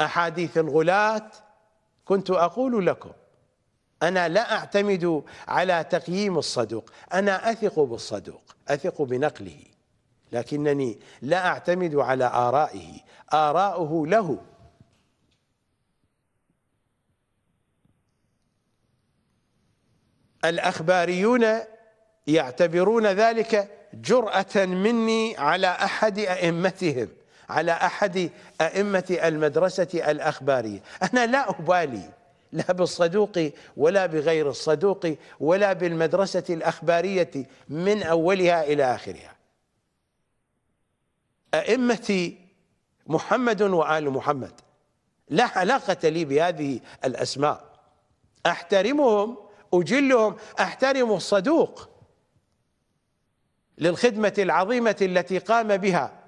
أحاديث الغلاة كنت أقول لكم أنا لا أعتمد على تقييم الصدوق أنا أثق بالصدوق أثق بنقله لكنني لا أعتمد على آرائه آراؤه له الأخباريون يعتبرون ذلك جرأة مني على أحد أئمتهم على أحد أئمة المدرسة الأخبارية أنا لا أبالي لا بالصدوق ولا بغير الصدوق ولا بالمدرسة الأخبارية من أولها إلى آخرها أئمتي محمد وآل محمد لا علاقة لي بهذه الأسماء أحترمهم أجلهم أحترم الصدوق للخدمة العظيمة التي قام بها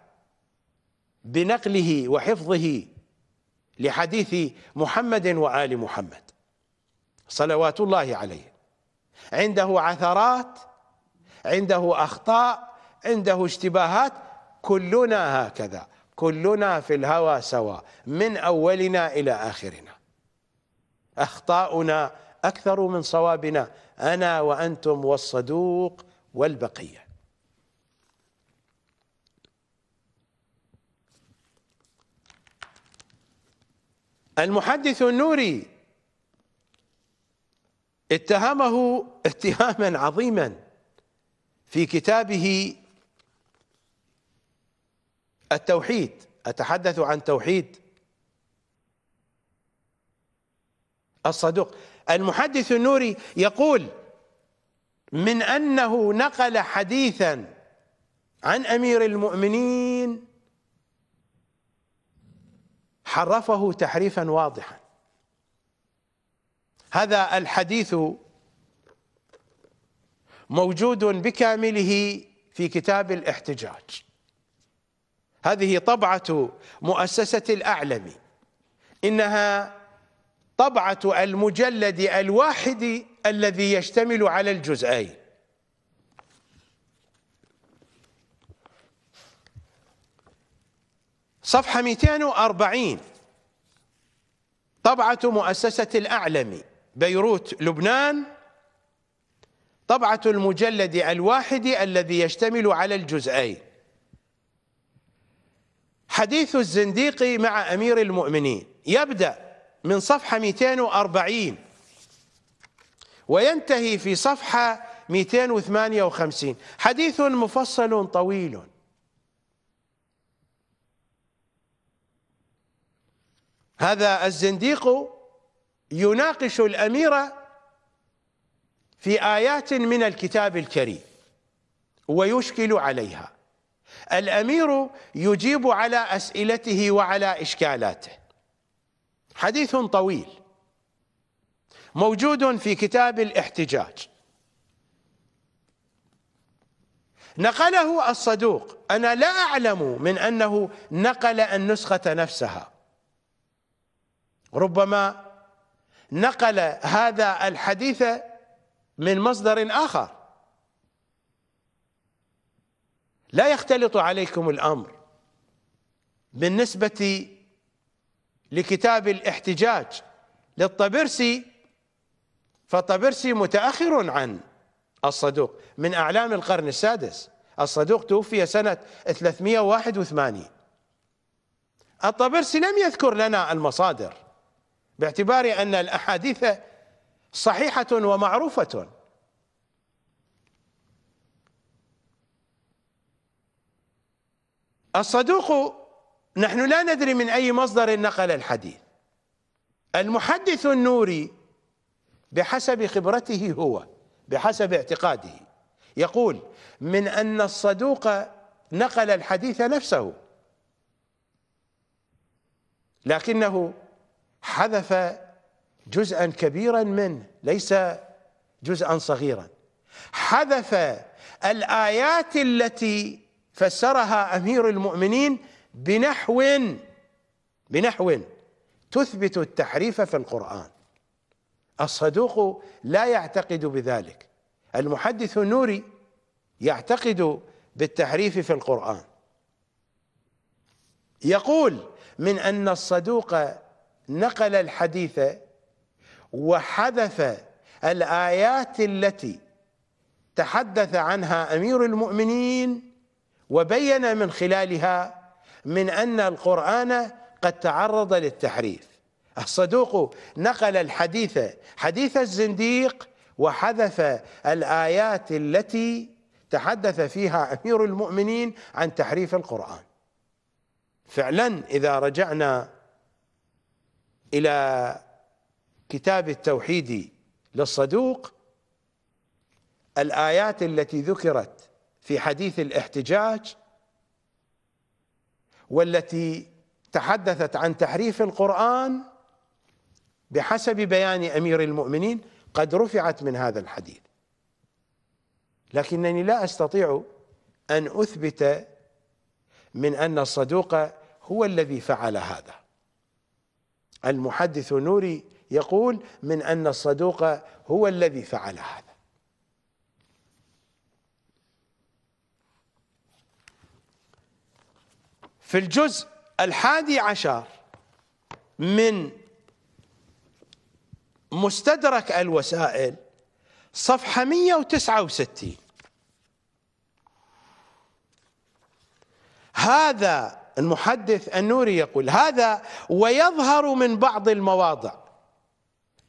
بنقله وحفظه لحديث محمد وآل محمد صلوات الله عليه عنده عثرات عنده أخطاء عنده اشتباهات كلنا هكذا كلنا في الهوى سوا من أولنا إلى آخرنا أخطاؤنا أكثر من صوابنا أنا وأنتم والصدوق والبقية المحدث النوري اتهمه اتهاما عظيما في كتابه التوحيد اتحدث عن توحيد الصدوق المحدث النوري يقول من انه نقل حديثا عن امير المؤمنين حرفه تحريفا واضحا هذا الحديث موجود بكامله في كتاب الاحتجاج هذه طبعة مؤسسة الاعلم إنها طبعة المجلد الواحد الذي يشتمل على الجزئين صفحة 240 طبعة مؤسسة الأعلم بيروت لبنان طبعة المجلد الواحد الذي يشتمل على الجزئين حديث الزنديق مع أمير المؤمنين يبدأ من صفحة 240 وينتهي في صفحة 258 حديث مفصل طويل هذا الزنديق يناقش الأميرة في آيات من الكتاب الكريم ويشكل عليها الأمير يجيب على أسئلته وعلى إشكالاته حديث طويل موجود في كتاب الاحتجاج نقله الصدوق أنا لا أعلم من أنه نقل النسخة نفسها ربما نقل هذا الحديث من مصدر آخر لا يختلط عليكم الأمر بالنسبة لكتاب الاحتجاج للطبرسي فالطبرسي متأخر عن الصدوق من أعلام القرن السادس الصدوق توفي سنة 381 الطبرسي لم يذكر لنا المصادر باعتبار أن الأحاديث صحيحة ومعروفة الصدوق نحن لا ندري من أي مصدر نقل الحديث المحدث النوري بحسب خبرته هو بحسب اعتقاده يقول من أن الصدوق نقل الحديث نفسه لكنه حذف جزءا كبيرا منه ليس جزءا صغيرا حذف الآيات التي فسرها أمير المؤمنين بنحو بنحو تثبت التحريف في القرآن الصدوق لا يعتقد بذلك المحدث النوري يعتقد بالتحريف في القرآن يقول من أن الصدوق نقل الحديث وحذف الآيات التي تحدث عنها أمير المؤمنين وبين من خلالها من أن القرآن قد تعرض للتحريف الصدوق نقل الحديث حديث الزنديق وحذف الآيات التي تحدث فيها أمير المؤمنين عن تحريف القرآن فعلا إذا رجعنا إلى كتاب التوحيد للصدوق الآيات التي ذكرت في حديث الاحتجاج والتي تحدثت عن تحريف القرآن بحسب بيان أمير المؤمنين قد رفعت من هذا الحديث لكنني لا أستطيع أن أثبت من أن الصدوق هو الذي فعل هذا المحدث نوري يقول من أن الصدوق هو الذي فعل هذا في الجزء الحادي عشر من مستدرك الوسائل صفحة 169 هذا المحدث النوري يقول هذا ويظهر من بعض المواضع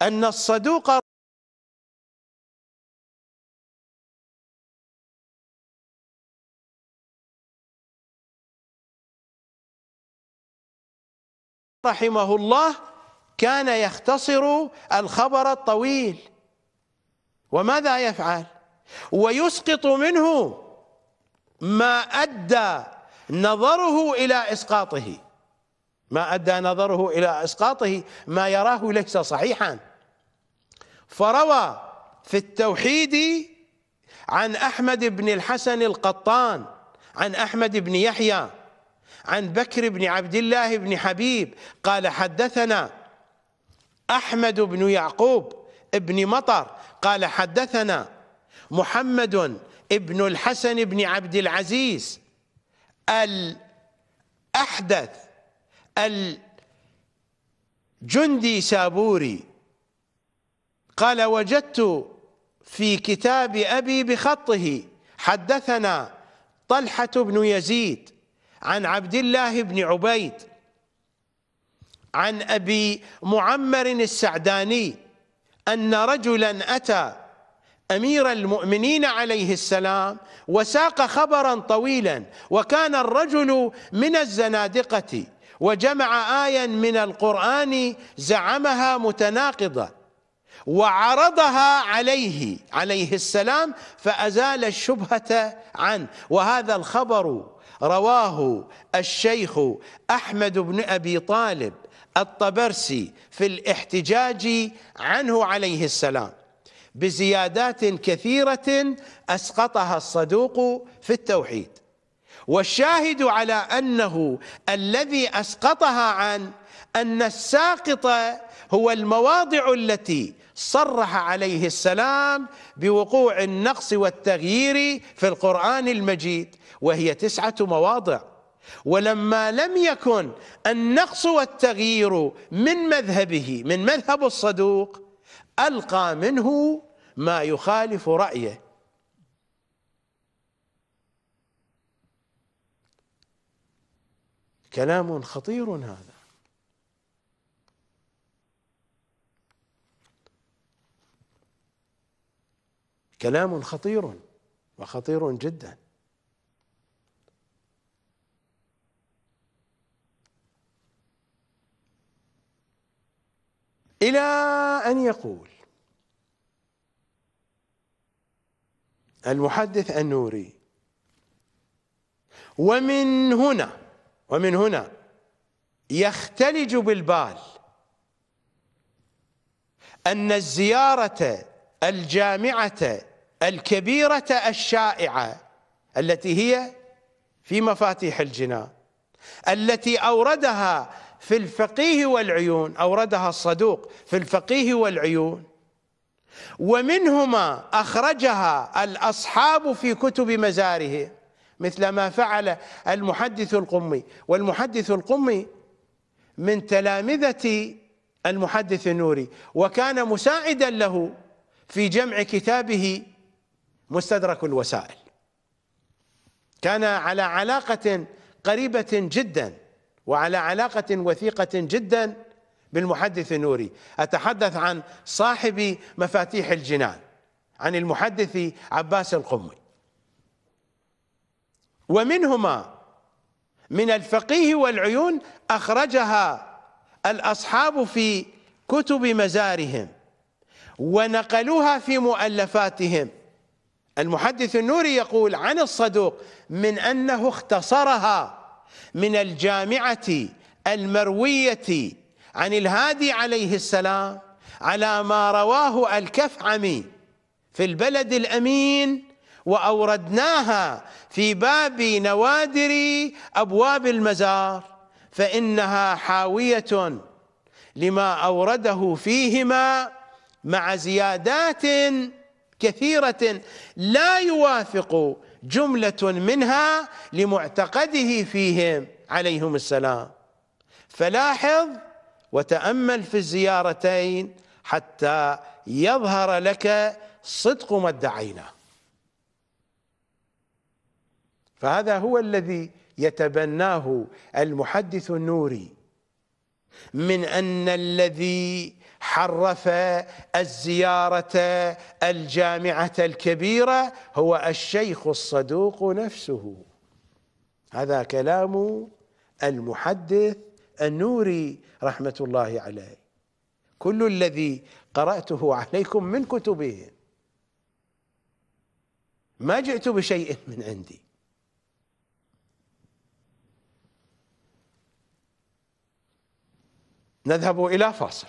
أن الصدوق رحمه الله كان يختصر الخبر الطويل وماذا يفعل ويسقط منه ما أدى نظره إلى إسقاطه ما أدى نظره إلى إسقاطه ما يراه ليس صحيحا فروى في التوحيد عن أحمد بن الحسن القطان عن أحمد بن يحيى عن بكر بن عبد الله بن حبيب قال حدثنا أحمد بن يعقوب بن مطر قال حدثنا محمد بن الحسن بن عبد العزيز الأحدث الجندي سابوري قال وجدت في كتاب أبي بخطه حدثنا طلحة بن يزيد عن عبد الله بن عبيد عن أبي معمر السعداني أن رجلا أتى امير المؤمنين عليه السلام وساق خبرا طويلا وكان الرجل من الزنادقه وجمع ايا من القران زعمها متناقضه وعرضها عليه عليه السلام فازال الشبهه عنه وهذا الخبر رواه الشيخ احمد بن ابي طالب الطبرسي في الاحتجاج عنه عليه السلام بزيادات كثيرة أسقطها الصدوق في التوحيد والشاهد على أنه الذي أسقطها عن أن الساقط هو المواضع التي صرح عليه السلام بوقوع النقص والتغيير في القرآن المجيد وهي تسعة مواضع ولما لم يكن النقص والتغيير من مذهبه من مذهب الصدوق ألقى منه ما يخالف رأيه كلام خطير هذا كلام خطير وخطير جدا إلى أن يقول المحدث النوري ومن هنا ومن هنا يختلج بالبال أن الزيارة الجامعة الكبيرة الشائعة التي هي في مفاتيح الجنان التي أوردها في الفقيه والعيون أوردها الصدوق في الفقيه والعيون ومنهما أخرجها الأصحاب في كتب مزاره مثل ما فعل المحدث القمي والمحدث القمي من تلامذة المحدث النوري وكان مساعدا له في جمع كتابه مستدرك الوسائل كان على علاقة قريبة جدا وعلى علاقة وثيقة جدا بالمحدث النوري أتحدث عن صاحب مفاتيح الجنان عن المحدث عباس القمي ومنهما من الفقيه والعيون أخرجها الأصحاب في كتب مزارهم ونقلوها في مؤلفاتهم المحدث النوري يقول عن الصدوق من أنه اختصرها من الجامعة المروية عن الهادي عليه السلام على ما رواه الكفعمي في البلد الأمين وأوردناها في باب نوادر أبواب المزار فإنها حاوية لما أورده فيهما مع زيادات كثيرة لا يوافق جملة منها لمعتقده فيهم عليهم السلام فلاحظ وتأمل في الزيارتين حتى يظهر لك صدق ما ادعيناه فهذا هو الذي يتبناه المحدث النوري من أن الذي حرف الزيارة الجامعة الكبيرة هو الشيخ الصدوق نفسه هذا كلام المحدث النوري رحمة الله عليه كل الذي قرأته عليكم من كتبهم ما جئت بشيء من عندي نذهب إلى فاصل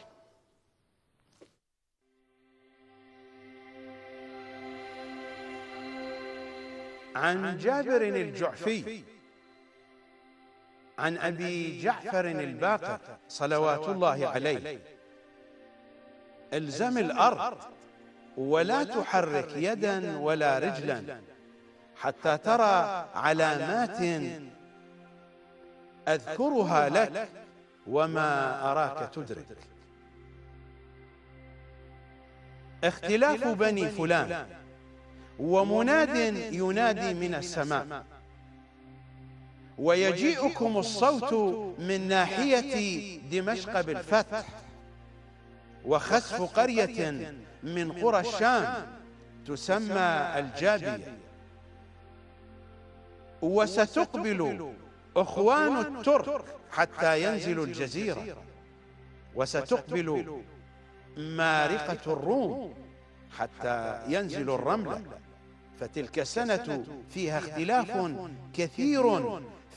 عن جابر الجعفي عن أبي جعفر الباقر صلوات الله عليه الزم الأرض ولا تحرك يدا ولا رجلا حتى ترى علامات أذكرها لك وما أراك تدرك اختلاف بني فلان ومناد ينادي من السماء ويجيئكم الصوت من ناحية دمشق بالفتح وخسف قرية من قرى الشام تسمى الجابية وستقبل أخوان الترك حتى ينزلوا الجزيرة وستقبل مارقة الروم حتى ينزلوا الرملة فتلك السنة فيها اختلاف كثير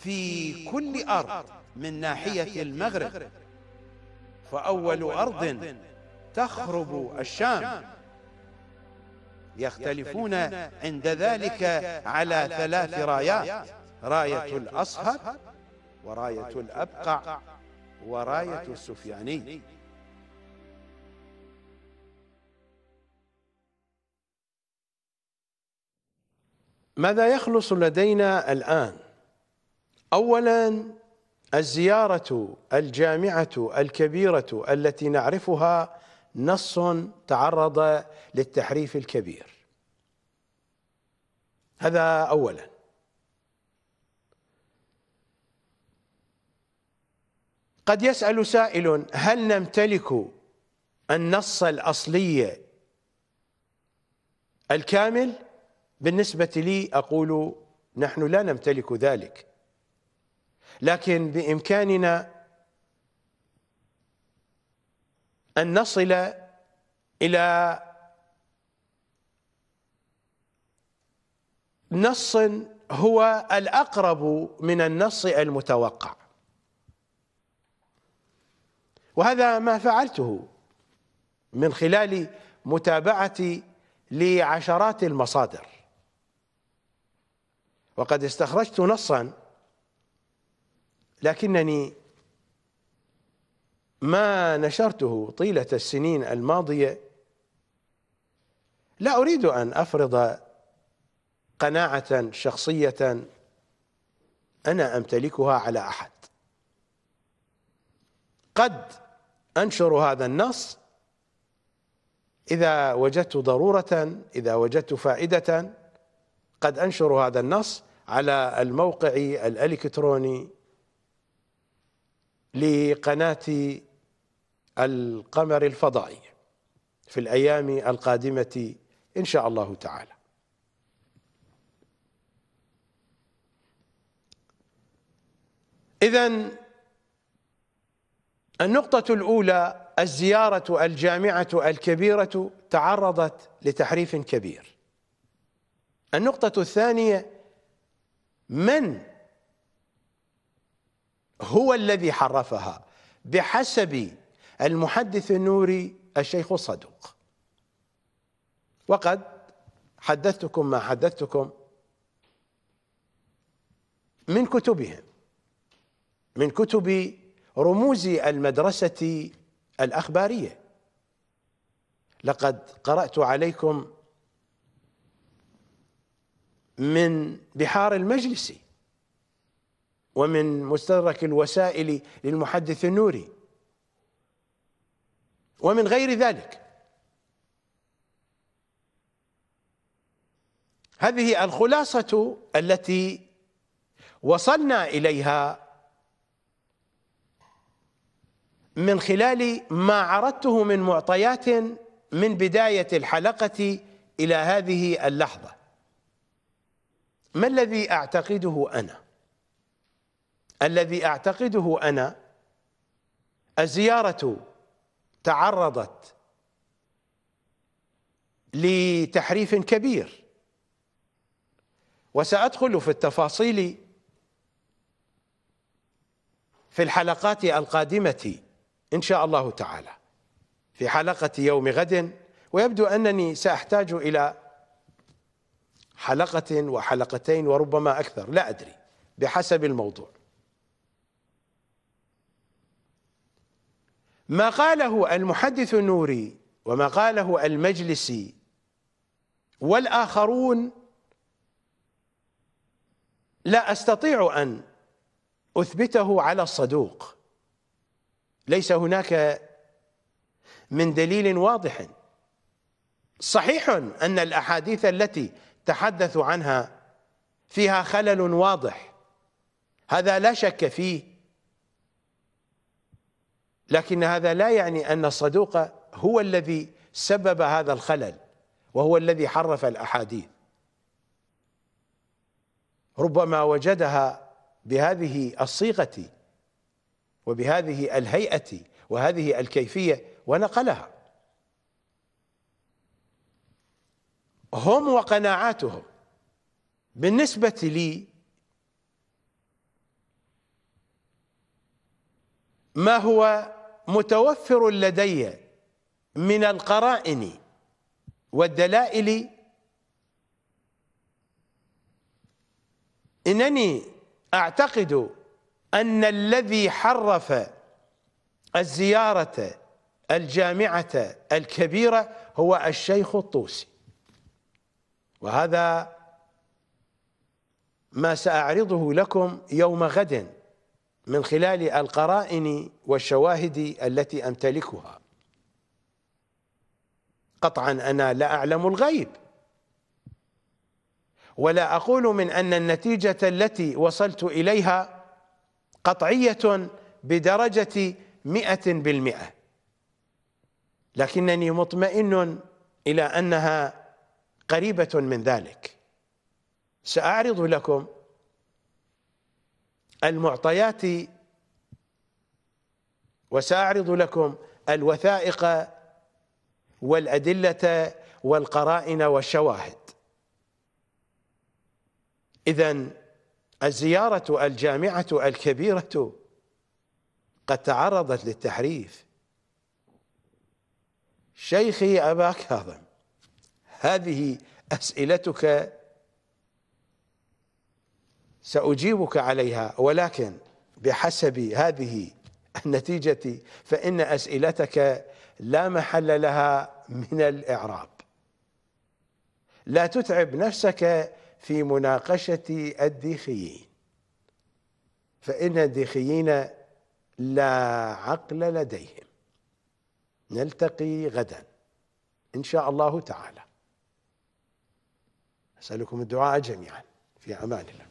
في كل أرض من ناحية المغرب فأول أرض تخرب الشام يختلفون عند ذلك على ثلاث رايات راية الأصهر وراية الأبقع وراية السفياني ماذا يخلص لدينا الآن؟ اولا الزيارة الجامعة الكبيرة التي نعرفها نص تعرض للتحريف الكبير هذا اولا قد يسأل سائل هل نمتلك النص الأصلي الكامل بالنسبة لي أقول نحن لا نمتلك ذلك لكن بامكاننا ان نصل الى نص هو الاقرب من النص المتوقع وهذا ما فعلته من خلال متابعتي لعشرات المصادر وقد استخرجت نصا لكنني ما نشرته طيلة السنين الماضية لا أريد أن أفرض قناعة شخصية أنا أمتلكها على أحد قد أنشر هذا النص إذا وجدت ضرورة إذا وجدت فائدة قد أنشر هذا النص على الموقع الإلكتروني لقناة القمر الفضائي في الأيام القادمة إن شاء الله تعالى إذا النقطة الأولى الزيارة الجامعة الكبيرة تعرضت لتحريف كبير النقطة الثانية من هو الذي حرفها بحسب المحدث النوري الشيخ الصدوق وقد حدثتكم ما حدثتكم من كتبهم من كتب رموز المدرسة الأخبارية لقد قرأت عليكم من بحار المجلس ومن مستدرك الوسائل للمحدث النوري ومن غير ذلك هذه الخلاصة التي وصلنا إليها من خلال ما عرضته من معطيات من بداية الحلقة إلى هذه اللحظة ما الذي أعتقده أنا؟ الذي أعتقده أنا الزيارة تعرضت لتحريف كبير وسأدخل في التفاصيل في الحلقات القادمة إن شاء الله تعالى في حلقة يوم غد ويبدو أنني سأحتاج إلى حلقة وحلقتين وربما أكثر لا أدري بحسب الموضوع ما قاله المحدث النوري وما قاله المجلسي والآخرون لا أستطيع أن أثبته على الصدوق ليس هناك من دليل واضح صحيح أن الأحاديث التي تحدث عنها فيها خلل واضح هذا لا شك فيه لكن هذا لا يعني أن الصدوق هو الذي سبب هذا الخلل وهو الذي حرف الأحاديث ربما وجدها بهذه الصيغة وبهذه الهيئة وهذه الكيفية ونقلها هم وقناعاتهم بالنسبة لي ما هو متوفر لدي من القرائن والدلائل انني اعتقد ان الذي حرف الزياره الجامعه الكبيره هو الشيخ الطوسي وهذا ما ساعرضه لكم يوم غد من خلال القرائن والشواهد التي أمتلكها قطعا أنا لا أعلم الغيب ولا أقول من أن النتيجة التي وصلت إليها قطعية بدرجة مئة بالمئة لكنني مطمئن إلى أنها قريبة من ذلك سأعرض لكم المعطيات وساعرض لكم الوثائق والأدلة والقرائن والشواهد إذا الزيارة الجامعة الكبيرة قد تعرضت للتحريف شيخي أبا كاظم هذه أسئلتك سأجيبك عليها ولكن بحسب هذه النتيجة فإن أسئلتك لا محل لها من الإعراب لا تتعب نفسك في مناقشة الديخيين فإن الديخيين لا عقل لديهم نلتقي غدا إن شاء الله تعالى أسألكم الدعاء جميعا في أمان الله